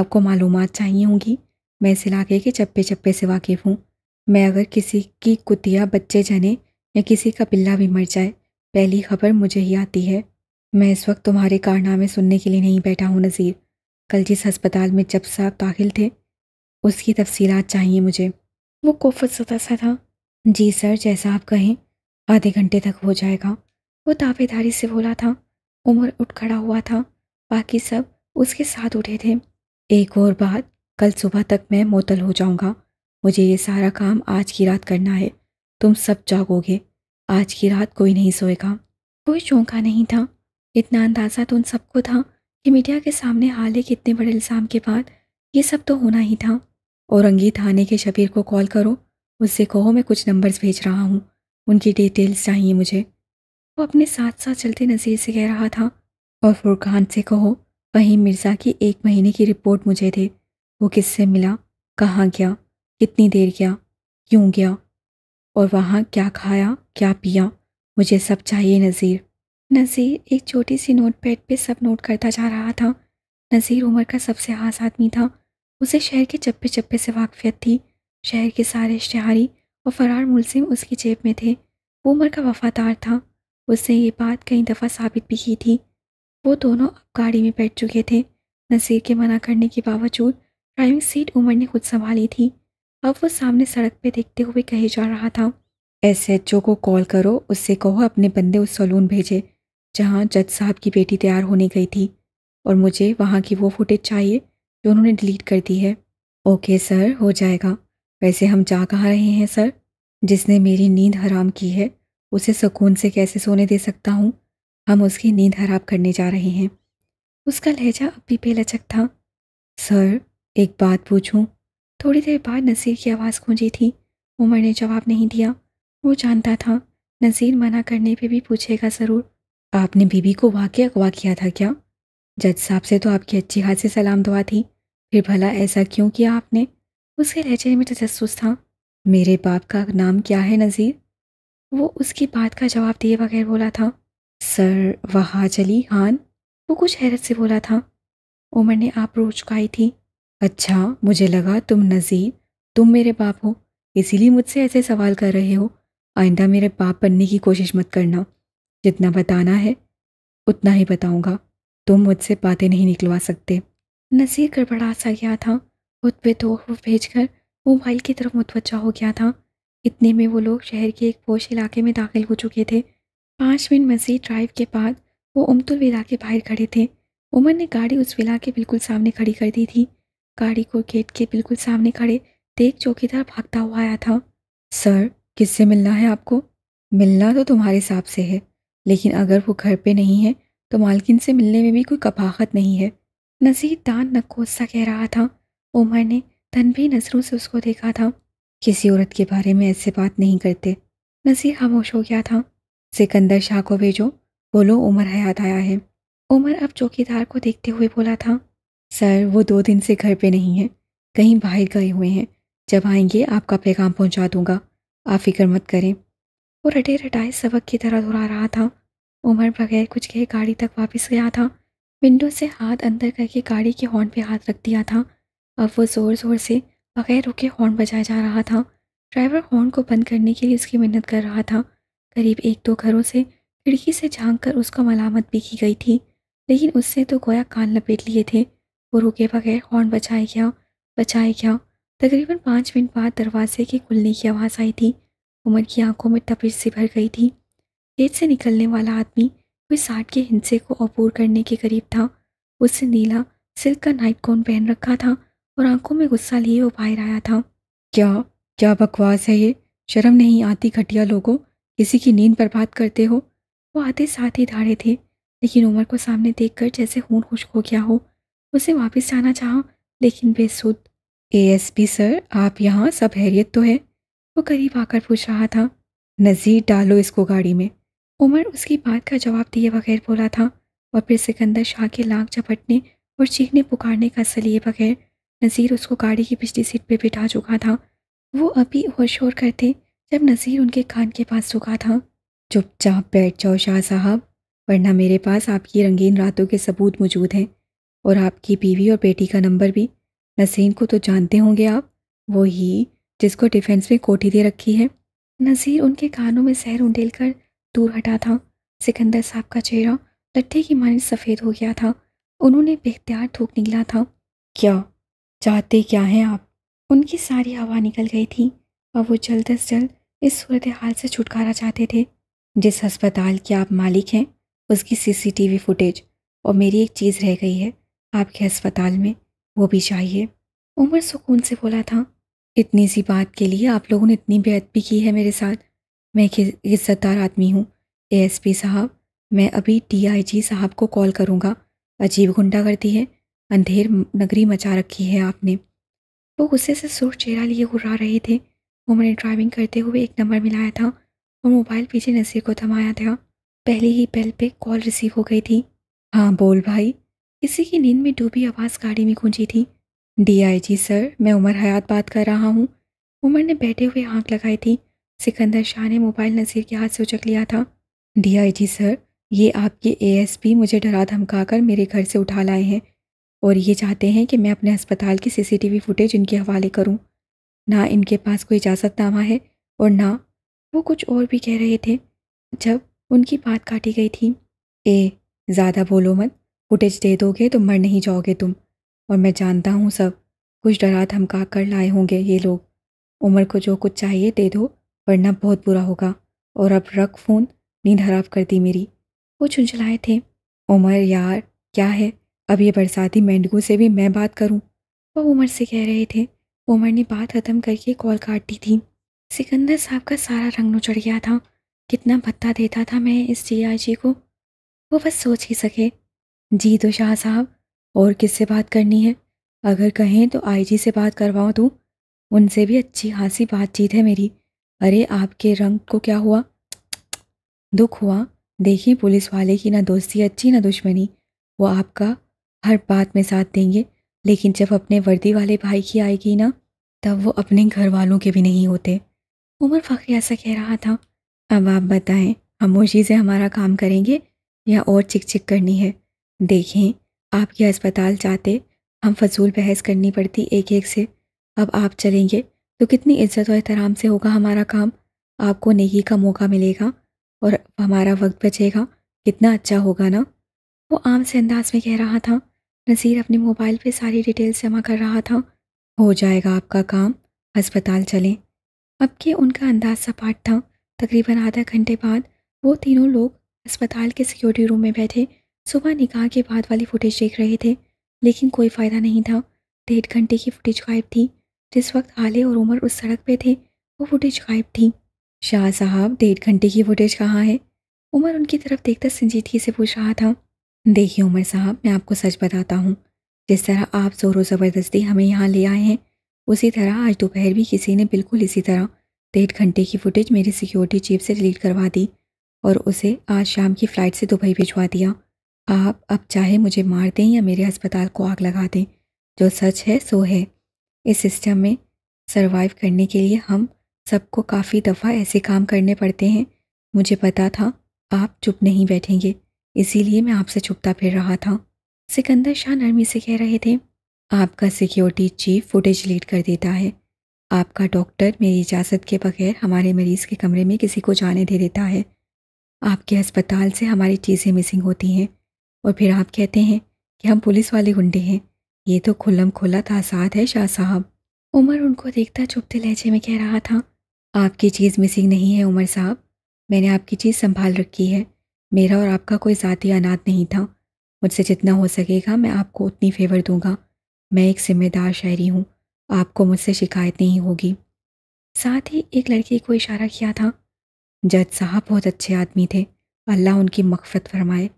आपको मालूम चाहिए होंगी मैं इस इलाके के चप्पे चप्पे से वाकिफ़ हूँ मैं अगर किसी की कुतिया बच्चे जने या किसी का पिल्ला भी मर जाए पहली खबर मुझे ही आती है मैं इस वक्त तुम्हारे कारनामे सुनने के लिए नहीं बैठा हूँ नज़ीर कल जिस अस्पताल में जब साहब दाखिल थे उसकी तफसीलात चाहिए मुझे वो कोफत सता सा था जी सर जैसा आप कहें आधे घंटे तक हो जाएगा वो दावेदारी से बोला था उम्र उठ खड़ा हुआ था बाकी सब उसके साथ उठे थे एक और बात कल सुबह तक मैं मोतल हो जाऊंगा मुझे ये सारा काम आज की रात करना है तुम सब जागोगे आज की रात कोई नहीं सोएगा कोई चौंका नहीं था इतना अंदाज़ा तो उन सबको था कि मीडिया के सामने हाल ही कितने बड़े इल्ज़ाम के बाद ये सब तो होना ही था औरंगी थाने के शबीर को कॉल करो उससे कहो मैं कुछ नंबर्स भेज रहा हूँ उनकी डिटेल्स चाहिए मुझे वो अपने साथ साथ चलते नज़ीर से कह रहा था और फुरकान से कहो वहीं मिर्ज़ा की एक महीने की रिपोर्ट मुझे दे वो किससे मिला कहाँ गया कितनी देर गया क्यों गया और वहाँ क्या खाया क्या पिया मुझे सब चाहिए नज़ीर नज़ीर एक छोटी सी नोट पैड पर सब नोट करता जा रहा था नज़ीर उमर का सबसे खास आदमी था उसे शहर के चप्पे चप्पे से वाकफियत थी शहर के सारे इश्तहारी और फरार मुलिम उसकी जेब में थे वो उमर का वफादार था उसने ये बात कई दफ़ा साबित भी की थी वो दोनों अब गाड़ी में बैठ चुके थे नज़ीर के मना करने के बावजूद ड्राइविंग सीट उमर ने खुद संभाली थी अब वो सामने सड़क पे देखते हुए कहे जा रहा था एस एच ओ को कॉल करो उससे कहो अपने बंदे उस सलून भेजे जहाँ जज साहब की बेटी तैयार होने गई थी और मुझे वहाँ की वो फुटेज चाहिए जो उन्होंने डिलीट कर दी है ओके सर हो जाएगा वैसे हम जा कहाँ रहे हैं सर जिसने मेरी नींद हराम की है उसे सुकून से कैसे सोने दे सकता हूँ हम उसकी नींद हराब करने जा रहे हैं उसका लहजा अब भी बेलचक था सर एक बात पूछूं थोड़ी देर बाद नज़ीर की आवाज़ गूंजी थी उमर ने जवाब नहीं दिया वो जानता था नज़ीर मना करने पे भी पूछेगा ज़रूर आपने बीबी को वाकई अगवा किया था क्या जज साहब से तो आपकी अच्छी हाथ से सलाम दुआ थी फिर भला ऐसा क्यों किया आपने उसके लहजे में तजस्स था मेरे बाप का नाम क्या है नज़ीर वो उसकी बात का जवाब दिए बगैर बोला था सर वहाँ चली खान वो कुछ हैरत से बोला था उमर ने आप रोज चुकाई थी अच्छा, मुझे लगा तुम नज़ीर, तुम मेरे बाप हो, इसीलिए मुझसे ऐसे सवाल कर रहे हो। आइंदा मेरे बाप बनने की कोशिश मत करना। जितना बताना है, उतना ही बताऊँगा। तुम मुझसे बातें नहीं निकलवा सकते। नज़ीर गड़बड़ा-सा गया था। खुद पे दो भेज कर मोबाइल की तरफ मुतवजा हो गया था। इतने में वो लोग शहर के एक पोश इलाके में दाखिल हो चुके थे। पाँच मिनट मज़ीद ड्राइव के बाद वो उमतुल विला के बाहर खड़े थे। उमर ने गाड़ी उस विला के बिल्कुल सामने खड़ी कर दी थी। गाड़ी को गेट के बिल्कुल सामने खड़े देख चौकीदार भागता हुआ आया था सर किससे मिलना है आपको मिलना तो तुम्हारे हिसाब से है लेकिन अगर वो घर पे नहीं है तो मालकिन से मिलने में भी कोई कपाहत नहीं है नज़ीर दान नकोसा कह रहा था उमर ने तनभी नज़रों से उसको देखा था किसी औरत के बारे में ऐसे बात नहीं करते नज़ीर खामोश हो गया था सिकंदर शाह को भेजो बोलो उमर हयात आया है उमर अब चौकीदार को देखते हुए बोला था सर वो दो दिन से घर पे नहीं है कहीं बाहर गए हुए हैं जब आएंगे आपका पैगाम पहुंचा दूंगा आप फिक्र मत करें वो रटे रटाए सबक की तरह दोहरा रहा था उमर बगैर कुछ कहे गाड़ी तक वापस गया था विंडो से हाथ अंदर करके गाड़ी के हॉर्न पे हाथ रख दिया था अब वो ज़ोर ज़ोर से बगैर रुके हॉर्न बजाया जा रहा था ड्राइवर हॉर्न को बंद करने के लिए उसकी मेहनत कर रहा था करीब एक दो घरों से खिड़की से झांक कर उसका मलामत भी की गई थी लेकिन उससे तो गोया कान लपेट लिए थे वो रुके बगैर हॉर्न बचाए गया बचाए गया तकरीबन पाँच मिनट बाद दरवाजे के खुलने की आवाज़ आई थी उमर की आंखों में तपिश से भर गई थी गेट से निकलने वाला आदमी कोई साठ के हिंसे को अबूर करने के करीब था उसने नीला सिल्क का नाइट कोन पहन रखा था और आंखों में गुस्सा लिए वो बाहर आया था क्या क्या बकवास है ये शर्म नहीं आती घटिया लोगों किसी की नींद बर्बाद करते हो वो आते साथ ही धाड़े थे लेकिन उमर को सामने देखकर जैसे खून खुश हो गया हो उसे वापस जाना चाहो लेकिन ए एस पी सर आप यहाँ सब हैरियत तो है वो करीब आकर पूछ रहा था नज़ीर डालो इसको गाड़ी में उमर उसकी बात का जवाब दिए बगैर बोला था और फिर सिकंदर शाह के लाख झपटने और चीखने पुकारने का सलिए बगैर नज़ीर उसको गाड़ी की पिछली सीट पर बिठा चुका था वो अभी और शोर करते जब नज़ीर उनके कान के पास चुका था चुपचाप बैठ जाओ शाह साहब वरना मेरे पास आपकी रंगीन रातों के सबूत मौजूद हैं और आपकी बीवी और बेटी का नंबर भी नसीम को तो जानते होंगे आप वो ही जिसको डिफेंस में कोठी दे रखी है नज़ीर उनके कानों में सहर उंडेल कर दूर हटा था सिकंदर साहब का चेहरा लट्ठे की माने सफ़ेद हो गया था उन्होंने बेख्तियार थूक निकला था क्या चाहते क्या हैं आप उनकी सारी हवा निकल गई थी और वो जल्द अज जल्द इस सूरत हाल से छुटकारा चाहते थे जिस अस्पताल के आप मालिक हैं उसकी सीसीटीवी फुटेज और मेरी एक चीज़ रह गई है आपके अस्पताल में वो भी चाहिए उमर सुकून से बोला था इतनी सी बात के लिए आप लोगों ने इतनी बेअदबी की है मेरे साथ मैं एक इज्जतदार आदमी हूँ ए साहब मैं अभी डीआईजी साहब को कॉल करूँगा अजीब गुंडा करती है अंधेर नगरी मचा रखी है आपने वो गुस्से से सुर चेहरा लिए घुरा रहे थे उमर ने ड्राइविंग करते हुए एक नंबर मिलाया था और मोबाइल पीछे नसीर को थमाया था पहले ही पहल पे कॉल रिसीव हो गई थी हाँ बोल भाई किसी की नींद में डूबी आवाज़ गाड़ी में गूंजी थी डीआईजी सर मैं उमर हयात बात कर रहा हूँ उमर ने बैठे हुए आँख लगाई थी सिकंदर शाह ने मोबाइल नज़ीर के हाथ से उचक लिया था डीआईजी सर ये आपके एएसपी मुझे डरा धमकाकर मेरे घर से उठा लाए हैं और ये चाहते हैं कि मैं अपने अस्पताल की सीसीटीवी फुटेज इनके हवाले करूँ ना इनके पास कोई इजाज़तनामा है और ना वो कुछ और भी कह रहे थे जब उनकी बात काटी गई थी ए ज़्यादा बोलो मत फुटेज दे दोगे तो मर नहीं जाओगे तुम और मैं जानता हूँ सब कुछ डरा धमका कर लाए होंगे ये लोग उमर को जो कुछ चाहिए दे दो वरना बहुत बुरा होगा और अब रख फ़ोन नींद खराब कर दी मेरी वो झुंझलाए थे उमर यार क्या है अब ये बरसाती मेंढकू से भी मैं बात करूँ वो उमर से कह रहे थे उमर ने बात ख़त्म करके कॉल काट दी थी सिकंदर साहब का सारा रंग चढ़ गया था कितना भत्ता देता था मैं इस जी को वो बस सोच ही सके जी तो शाह साहब और किससे बात करनी है अगर कहें तो आईजी से बात करवाऊँ तो उनसे भी अच्छी खासी बातचीत है मेरी अरे आपके रंग को क्या हुआ दुख हुआ देखिए पुलिस वाले की ना दोस्ती अच्छी ना दुश्मनी वो आपका हर बात में साथ देंगे लेकिन जब अपने वर्दी वाले भाई की आएगी ना तब वो अपने घर वालों के भी नहीं होते उमर फ़ख्र ऐसा कह रहा था अब आप बताएं खामोशी से हमारा काम करेंगे या और चिक चिक करनी है देखें आपके अस्पताल जाते हम फजूल बहस करनी पड़ती एक एक से अब आप चलेंगे तो कितनी इज्जत और एहतराम से होगा हमारा काम आपको नेकी का मौका मिलेगा और हमारा वक्त बचेगा कितना अच्छा होगा ना वो आम से अंदाज में कह रहा था नज़ीर अपने मोबाइल पे सारी डिटेल्स जमा कर रहा था हो जाएगा आपका काम अस्पताल चलें अब के उनका अंदाज सपाट था तकरीबन आधा घंटे बाद वो तीनों लोग अस्पताल के सिक्योरिटी रूम में बैठे सुबह निकाह के बाद वाली फुटेज देख रहे थे लेकिन कोई फ़ायदा नहीं था डेढ़ घंटे की फुटेज गायब थी जिस वक्त आले और उमर उस सड़क पे थे वो फुटेज गायब थी शाह साहब डेढ़ घंटे की फुटेज कहाँ है उमर उनकी तरफ देखकर संजीदगी से पूछ रहा था देखिए उमर साहब मैं आपको सच बताता हूँ जिस तरह आप ज़ोर ज़बरदस्ती हमें यहाँ ले आए हैं उसी तरह आज दोपहर भी किसी ने बिल्कुल इसी तरह डेढ़ घंटे की फुटेज मेरी सिक्योरिटी चीफ से डिलीट करवा दी और उसे आज शाम की फ़्लाइट से दुबई भिजवा दिया आप अब चाहे मुझे मार दें या मेरे अस्पताल को आग लगा दें जो सच है सो है इस सिस्टम में सरवाइव करने के लिए हम सबको काफ़ी दफ़ा ऐसे काम करने पड़ते हैं मुझे पता था आप चुप नहीं बैठेंगे इसीलिए मैं आपसे छुपता फिर रहा था सिकंदर शाह नरमी से कह रहे थे आपका सिक्योरिटी चीफ फुटेज लीड कर देता है आपका डॉक्टर मेरी इजाज़त के बगैर हमारे मरीज़ के कमरे में किसी को जाने दे देता है आपके अस्पताल से हमारी चीज़ें मिसिंग होती हैं और फिर आप कहते हैं कि हम पुलिस वाले गुंडे हैं ये तो खुल्लम खुला तासाद है शाह साहब उमर उनको देखता चुपते लहजे में कह रहा था आपकी चीज़ मिसिंग नहीं है उमर साहब मैंने आपकी चीज़ संभाल रखी है मेरा और आपका कोई ज़ाती अनाथ नहीं था मुझसे जितना हो सकेगा मैं आपको उतनी फेवर दूंगा मैं एक ज़िम्मेदार शहरी हूँ आपको मुझसे शिकायत नहीं होगी साथ ही एक लड़की को इशारा किया था जज साहब बहुत अच्छे आदमी थे अल्लाह उनकी मकफत फरमाए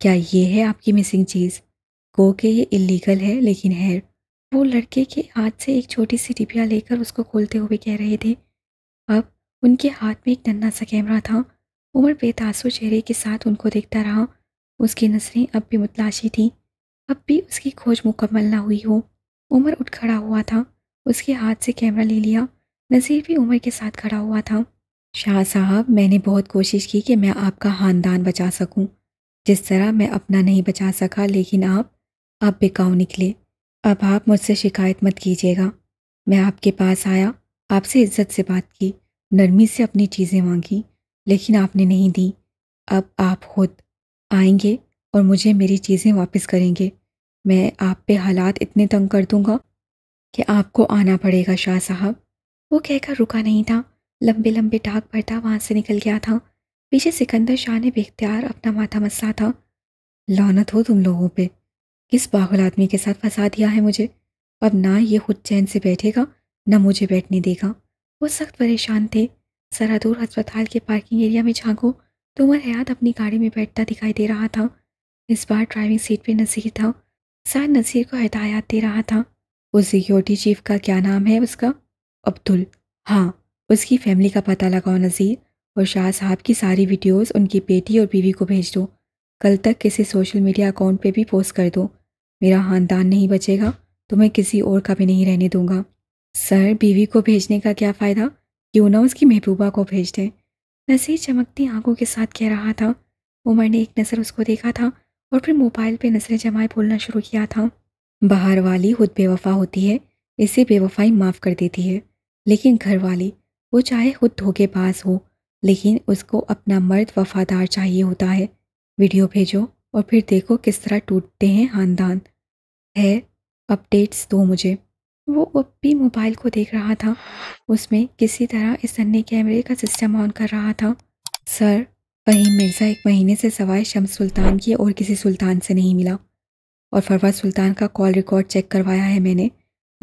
क्या ये है आपकी मिसिंग चीज़ गो के ये इलीगल है लेकिन है वो लड़के के हाथ से एक छोटी सी डिबिया लेकर उसको खोलते हुए कह रहे थे अब उनके हाथ में एक नन्ना सा कैमरा था उमर बेतासु चेहरे के साथ उनको देखता रहा उसकी नज़रें अब भी मुतलाशी थी अब भी उसकी खोज मुकम्मल ना हुई हो उमर उठ खड़ा हुआ था उसके हाथ से कैमरा ले लिया नज़ीर भी उमर के साथ खड़ा हुआ था शाह साहब मैंने बहुत कोशिश की कि मैं आपका ख़ानदान बचा सकूं, जिस तरह मैं अपना नहीं बचा सका लेकिन आप आप बेकाऊ निकले अब आप मुझसे शिकायत मत कीजिएगा मैं आपके पास आया आपसे इज्जत से बात की नरमी से अपनी चीज़ें मांगी लेकिन आपने नहीं दी अब आप खुद आएंगे और मुझे मेरी चीज़ें वापस करेंगे मैं आप पे हालात इतने तंग कर दूंगा कि आपको आना पड़ेगा शाह साहब वो कहकर रुका नहीं था लंबे लंबे ढाक भरता वहाँ से निकल गया था पीछे सिकंदर शाह ने बेख्तियार अपना माथा मसला था लानत हो तुम लोगों पे किस पागल आदमी के साथ फंसा दिया है मुझे अब ना ये खुद चैन से बैठेगा ना मुझे बैठने देगा वो सख्त परेशान थे सरादूर अस्पताल के पार्किंग एरिया में झाँको तो उमर हयात अपनी गाड़ी में बैठता दिखाई दे रहा था इस बार ड्राइविंग सीट पे नज़ीर था सार नज़ीर को हदायत दे रहा था उस सिक्योरिटी चीफ का क्या नाम है उसका अब्दुल हाँ उसकी फैमिली का पता लगाओ नज़ीर और शाह साहब की सारी वीडियोस उनकी बेटी और बीवी को भेज दो कल तक किसी सोशल मीडिया अकाउंट पे भी पोस्ट कर दो मेरा खानदान नहीं बचेगा तो मैं किसी और का भी नहीं रहने दूंगा सर बीवी को भेजने का क्या फ़ायदा क्यों ना उसकी महबूबा को भेज दें नसीर चमकती आंखों के साथ कह रहा था उमर ने एक नज़र उसको देखा था और फिर मोबाइल पे नजरें जमाए बोलना शुरू किया था बाहर वाली खुद बेवफा होती है इसे बेवफाई माफ़ कर देती है लेकिन घर वाली वो चाहे खुद धोखेबाज हो लेकिन उसको अपना मर्द वफादार चाहिए होता है वीडियो भेजो और फिर देखो किस तरह टूटते हैं ख़ानदान है अपडेट्स दो मुझे वो अब भी मोबाइल को देख रहा था उसमें किसी तरह इस अन्य कैमरे का सिस्टम ऑन कर रहा था सर वहीं मिर्ज़ा एक महीने से सवाए शम्स सुल्तान की और किसी सुल्तान से नहीं मिला और फरवा सुल्तान का कॉल रिकॉर्ड चेक करवाया है मैंने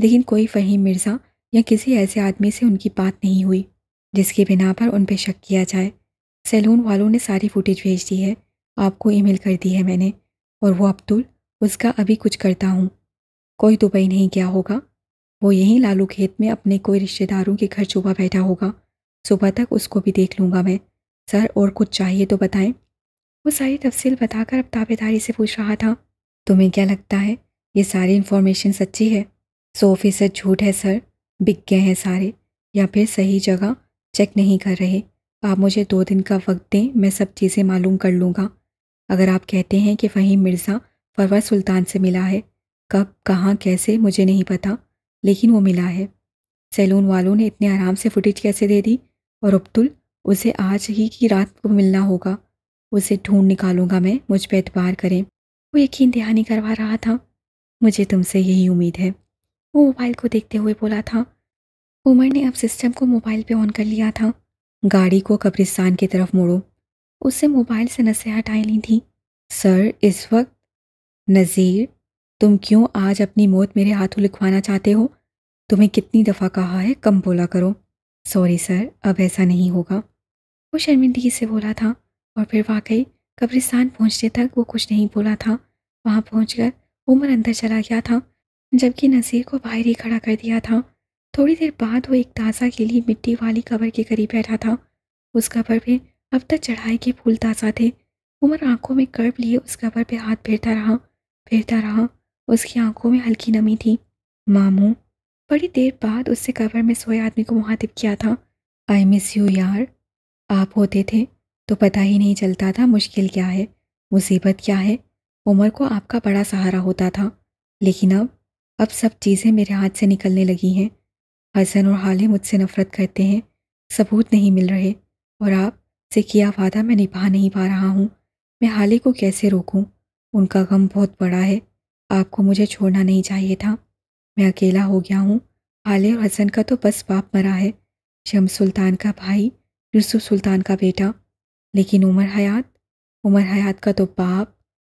लेकिन कोई फ़हीम मिर्ज़ा या किसी ऐसे आदमी से उनकी बात नहीं हुई जिसकी बिना पर उन पर शक किया जाए सैलून वालों ने सारी फुटेज भेज दी है आपको ईमेल कर दी है मैंने और वो अब्दुल उसका अभी कुछ करता हूँ कोई दुबई नहीं गया होगा वो यहीं लालू खेत में अपने कोई रिश्तेदारों के घर छुपा बैठा होगा सुबह तक उसको भी देख लूँगा मैं सर और कुछ चाहिए तो बताएं वो सारी तफसील बताकर अब ताबेदारी से पूछ रहा था तुम्हें क्या लगता है ये सारी इन्फॉर्मेशन सच्ची है सौ फीसद झूठ है सर बिक गए हैं सारे या फिर सही जगह चेक नहीं कर रहे आप मुझे दो दिन का वक्त दें मैं सब चीज़ें मालूम कर लूँगा अगर आप कहते हैं कि फ़हीम मिर्ज़ा फरवर सुल्तान से मिला है कब कहाँ कैसे मुझे नहीं पता लेकिन वो मिला है सैलून वालों ने इतने आराम से फुटेज कैसे दे दी और अब्दुल उसे आज ही की रात को मिलना होगा उसे ढूंढ निकालूंगा मैं मुझ पर एतबार करें वो यकीन दहानी करवा रहा था मुझे तुमसे यही उम्मीद है वो मोबाइल को देखते हुए बोला था उमर ने अब सिस्टम को मोबाइल पे ऑन कर लिया था गाड़ी को कब्रिस्तान की तरफ मोड़ो उससे मोबाइल से नसें हटाई ली थी सर इस वक्त नज़ीर तुम क्यों आज अपनी मौत मेरे हाथों लिखवाना चाहते हो तुम्हें कितनी दफ़ा कहा है कम बोला करो सॉरी सर अब ऐसा नहीं होगा वो शर्मिंदगी से बोला था और फिर वाकई कब्रिस्तान पहुंचने तक वो कुछ नहीं बोला था वहाँ पहुँच उमर अंदर चला गया था जबकि नज़ीर को बाहर ही खड़ा कर दिया था थोड़ी देर बाद वो एक ताज़ा गीली मिट्टी वाली कवर के करीब बैठा था उस कवर पे अब तक चढ़ाई के फूल ताज़ा थे उमर आंखों में कर्ब लिए उस कवर पे हाथ फेरता रहा फेरता रहा उसकी आंखों में हल्की नमी थी मामू बड़ी देर बाद उससे कवर में सोए आदमी को मुहातिब किया था आई मिस यू यार आप होते थे तो पता ही नहीं चलता था मुश्किल क्या है मुसीबत क्या है उमर को आपका बड़ा सहारा होता था लेकिन अब अब सब चीज़ें मेरे हाथ से निकलने लगी हैं हसन और हाले मुझसे नफ़रत करते हैं सबूत नहीं मिल रहे और आप से किया वादा मैं निभा नहीं पा रहा हूँ मैं हाले को कैसे रोकूँ उनका गम बहुत बड़ा है आपको मुझे छोड़ना नहीं चाहिए था मैं अकेला हो गया हूँ हाले और हसन का तो बस बाप मरा है शम सुल्तान का भाई यूसुफ सुल्तान का बेटा लेकिन उमर हयात उमर हयात का तो बाप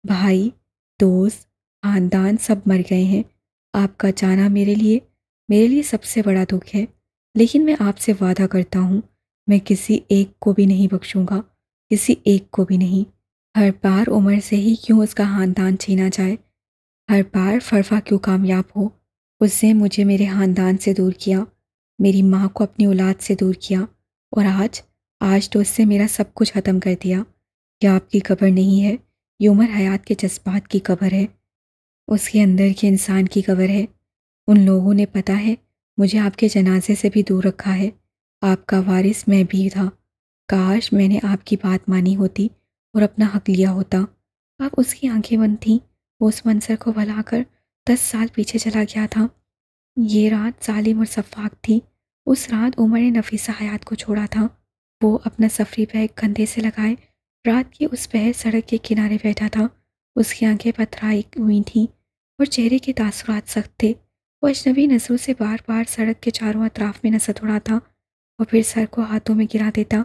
भाई दोस्त खानदान सब मर गए हैं आपका जाना मेरे लिए मेरे लिए सबसे बड़ा दुख है लेकिन मैं आपसे वादा करता हूँ मैं किसी एक को भी नहीं बख्शूँगा किसी एक को भी नहीं हर बार उम्र से ही क्यों उसका खानदान छीना जाए हर बार फरफा क्यों कामयाब हो उसने मुझे मेरे खानदान से दूर किया मेरी माँ को अपनी औलाद से दूर किया और आज आज तो उससे मेरा सब कुछ ख़त्म कर दिया यह आपकी कब्र नहीं है ये उम्र हयात के जज्बात की कब्र है उसके अंदर के इंसान की कब्र है उन लोगों ने पता है मुझे आपके जनाजे से भी दूर रखा है आपका वारिस मैं भी था काश मैंने आपकी बात मानी होती और अपना हक लिया होता अब उसकी आंखें बंद थीं वो उस मंसर को भलाकर दस साल पीछे चला गया था ये रात सालिम और शफाक थी उस रात उमर ने नफीसा हयात को छोड़ा था वो अपना सफरी बैग कंधे से लगाए रात की उस पैर सड़क के किनारे बैठा था उसकी आंखें पथराई हुई थीं और चेहरे के तासुरात सख्त थे वो अजनबी नज़रों से बार बार सड़क के चारों अतराफ में नजर उड़ाता और फिर सर को हाथों में गिरा देता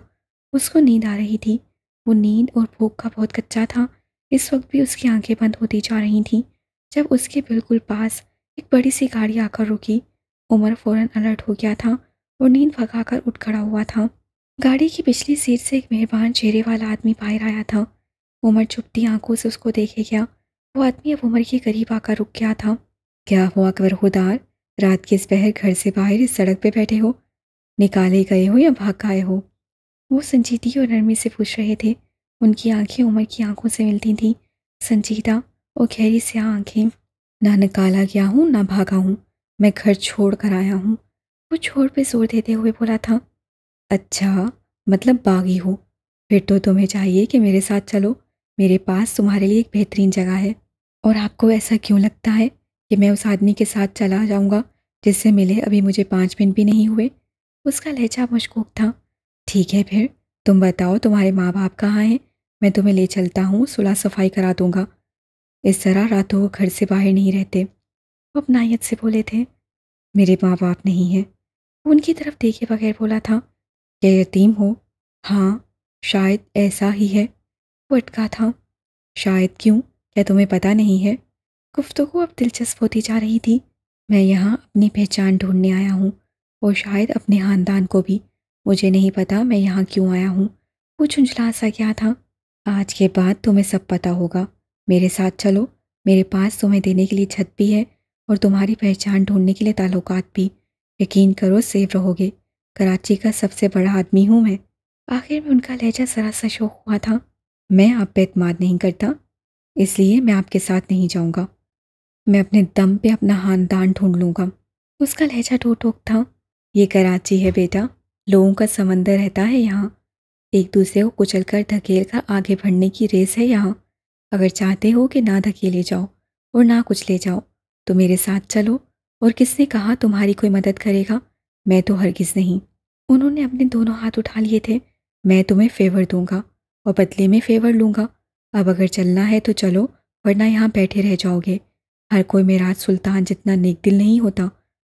उसको नींद आ रही थी वो नींद और भूख का बहुत कच्चा था इस वक्त भी उसकी आंखें बंद होती जा रही थीं जब उसके बिल्कुल पास एक बड़ी सी गाड़ी आकर रुकी उमर फौरन अलर्ट हो गया था और नींद भगाकर उठ खड़ा हुआ था गाड़ी की पिछली सीट से एक मेहरबान चेहरे वाला आदमी बाहर आया था उमर चुपती आंखों से उसको देखे गया वो आदमी अब उमर के करीब आकर रुक गया था क्या हुआ अकबर खुदार रात के इस पहर घर से बाहर इस सड़क पे बैठे हो निकाले गए हो या भाग आए हो वो संजीदगी और नरमी से पूछ रहे थे उनकी आंखें उमर की आंखों से मिलती थीं संजीदा और गहरी स्याह आंखें ना निकाला गया हूँ ना भागा हूँ मैं घर छोड़ कर आया हूँ वो छोड़ पे जोर देते हुए बोला था अच्छा मतलब बागी हो फिर तो तुम्हें चाहिए कि मेरे साथ चलो मेरे पास तुम्हारे लिए एक बेहतरीन जगह है और आपको ऐसा क्यों लगता है कि मैं उस आदमी के साथ चला जाऊँगा जिससे मिले अभी मुझे पाँच मिनट भी नहीं हुए उसका लहजा मशकूक था ठीक है फिर तुम बताओ तुम्हारे माँ बाप कहाँ हैं मैं तुम्हें ले चलता हूँ सुलह सफाई करा दूँगा इस तरह रातों वो घर से बाहर नहीं रहते वो अपनायत से बोले थे मेरे माँ बाप नहीं हैं उनकी तरफ देखे बगैर बोला था क्या यतीम हो हाँ शायद ऐसा ही है वो अटका था शायद क्यों क्या तुम्हें पता नहीं है गुफ्तु अब दिलचस्प होती जा रही थी मैं यहाँ अपनी पहचान ढूंढने आया हूँ और शायद अपने ख़ानदान को भी मुझे नहीं पता मैं यहाँ क्यों आया हूँ वो झुंझला सा क्या था आज के बाद तुम्हें सब पता होगा मेरे साथ चलो मेरे पास तुम्हें देने के लिए छत भी है और तुम्हारी पहचान ढूंढने के लिए ताल्लुकात भी यकीन करो सेव रहोगे कराची का सबसे बड़ा आदमी हूँ मैं आखिर में उनका लहजा ज़रा सा शौक हुआ था मैं आप पे नहीं करता इसलिए मैं आपके साथ नहीं जाऊँगा मैं अपने दम पे अपना खानदान ढूंढ लूँगा उसका लहजा ठोक ठोक था ये कराची है बेटा लोगों का समंदर रहता है यहाँ एक दूसरे को कुचल कर धकेल कर आगे बढ़ने की रेस है यहाँ अगर चाहते हो कि ना धकेले जाओ और ना कुछ ले जाओ तो मेरे साथ चलो और किसने कहा तुम्हारी कोई मदद करेगा मैं तो हरगिज़ नहीं उन्होंने अपने दोनों हाथ उठा लिए थे मैं तुम्हें फेवर दूंगा और बदले में फेवर लूंगा अब अगर चलना है तो चलो वरना यहाँ बैठे रह जाओगे हर कोई मेराज सुल्तान जितना नेक दिल नहीं होता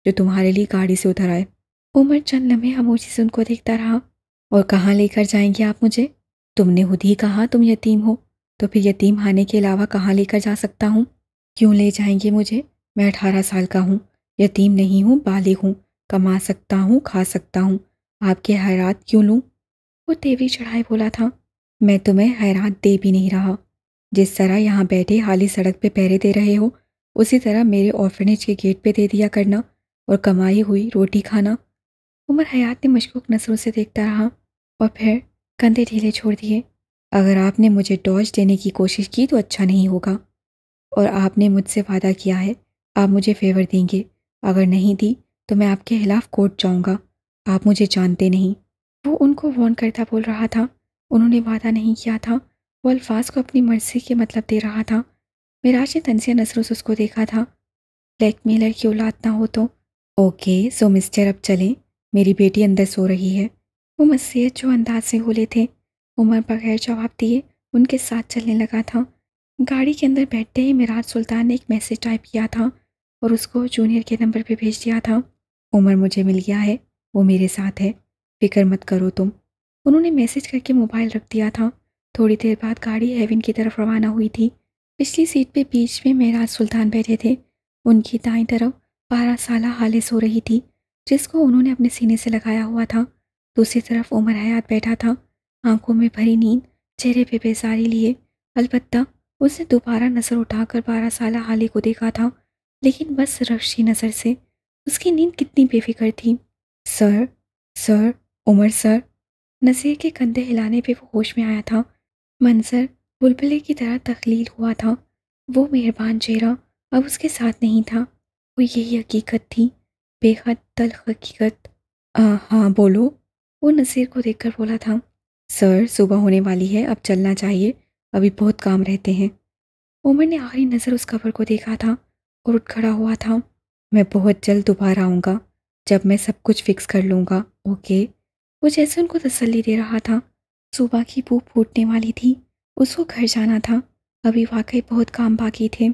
जो तुम्हारे लिए गाड़ी से उतर आए उमर चंद लम्हे हमोशी से उनको देखता रहा और कहाँ लेकर जाएंगे आप मुझे तुमने खुद ही कहा तुम यतीम हो तो फिर यतीम खाने के अलावा कहाँ लेकर जा सकता हूँ क्यों ले जाएंगे मुझे मैं अठारह साल का हूँ यतीम नहीं हूँ बालिग हूँ कमा सकता हूँ खा सकता हूँ आपके हैरात क्यों लूँ वो तेवरी चढ़ाए बोला था मैं तुम्हें हैरात दे भी नहीं रहा जिस तरह यहाँ बैठे हाली सड़क पे पहरे दे रहे हो उसी तरह मेरे ऑर्फनेज के गेट पे दे दिया करना और कमाई हुई रोटी खाना उमर हयात ने मशकूक नज़रों से देखता रहा और फिर कंधे ढीले छोड़ दिए अगर आपने मुझे डॉज देने की कोशिश की तो अच्छा नहीं होगा और आपने मुझसे वादा किया है आप मुझे फेवर देंगे अगर नहीं दी तो मैं आपके खिलाफ कोर्ट जाऊंगा आप मुझे जानते नहीं वो उनको वॉर्न करता बोल रहा था उन्होंने वादा नहीं किया था वो अल्फाज को अपनी मर्जी के मतलब दे रहा था मिराज ने तनसिया से उसको देखा था ब्लैक मेलर की औलाद ना हो तो ओके सो मिस्टर अब चलें मेरी बेटी अंदर सो रही है वो मसीहत जो अंदाज से बोले थे उमर बगैर जवाब दिए उनके साथ चलने लगा था गाड़ी के अंदर बैठते ही मिराज सुल्तान ने एक मैसेज टाइप किया था और उसको जूनियर के नंबर पे भेज दिया था उमर मुझे मिल गया है वो मेरे साथ है फिक्र मत करो तुम उन्होंने मैसेज करके मोबाइल रख दिया था थोड़ी देर बाद गाड़ी एविन की तरफ रवाना हुई थी पिछली सीट पे बीच में महराज सुल्तान बैठे थे उनकी दाई तरफ बारह साल हाले सो रही थी जिसको उन्होंने अपने सीने से लगाया हुआ था दूसरी तरफ उमर हयात बैठा था आंखों में भरी नींद चेहरे पे बेजारी लिए अलबत्ता उसने दोबारा नज़र उठाकर बारह साल हाले को देखा था लेकिन बस रफशी नज़र से उसकी नींद कितनी बेफिक्र थी sir sir Umar sir Nazir के कंधे हिलाने पे वो होश में आया था मंजर बुलबुले की तरह तखलील हुआ था वो मेहरबान चेहरा अब उसके साथ नहीं था वो यही हकीकत थी बेहद तल हकीकत हाँ बोलो वो नसीर को देखकर बोला था सर सुबह होने वाली है अब चलना चाहिए अभी बहुत काम रहते हैं उमर ने आखिरी नज़र उस कबर को देखा था और उठ खड़ा हुआ था मैं बहुत जल्द दोबारा आऊँगा जब मैं सब कुछ फिक्स कर लूँगा ओके वो जैसे उनको तसल्ली दे रहा था सुबह की भूख फूटने वाली थी उसको घर जाना था अभी वाकई बहुत काम बाकी थे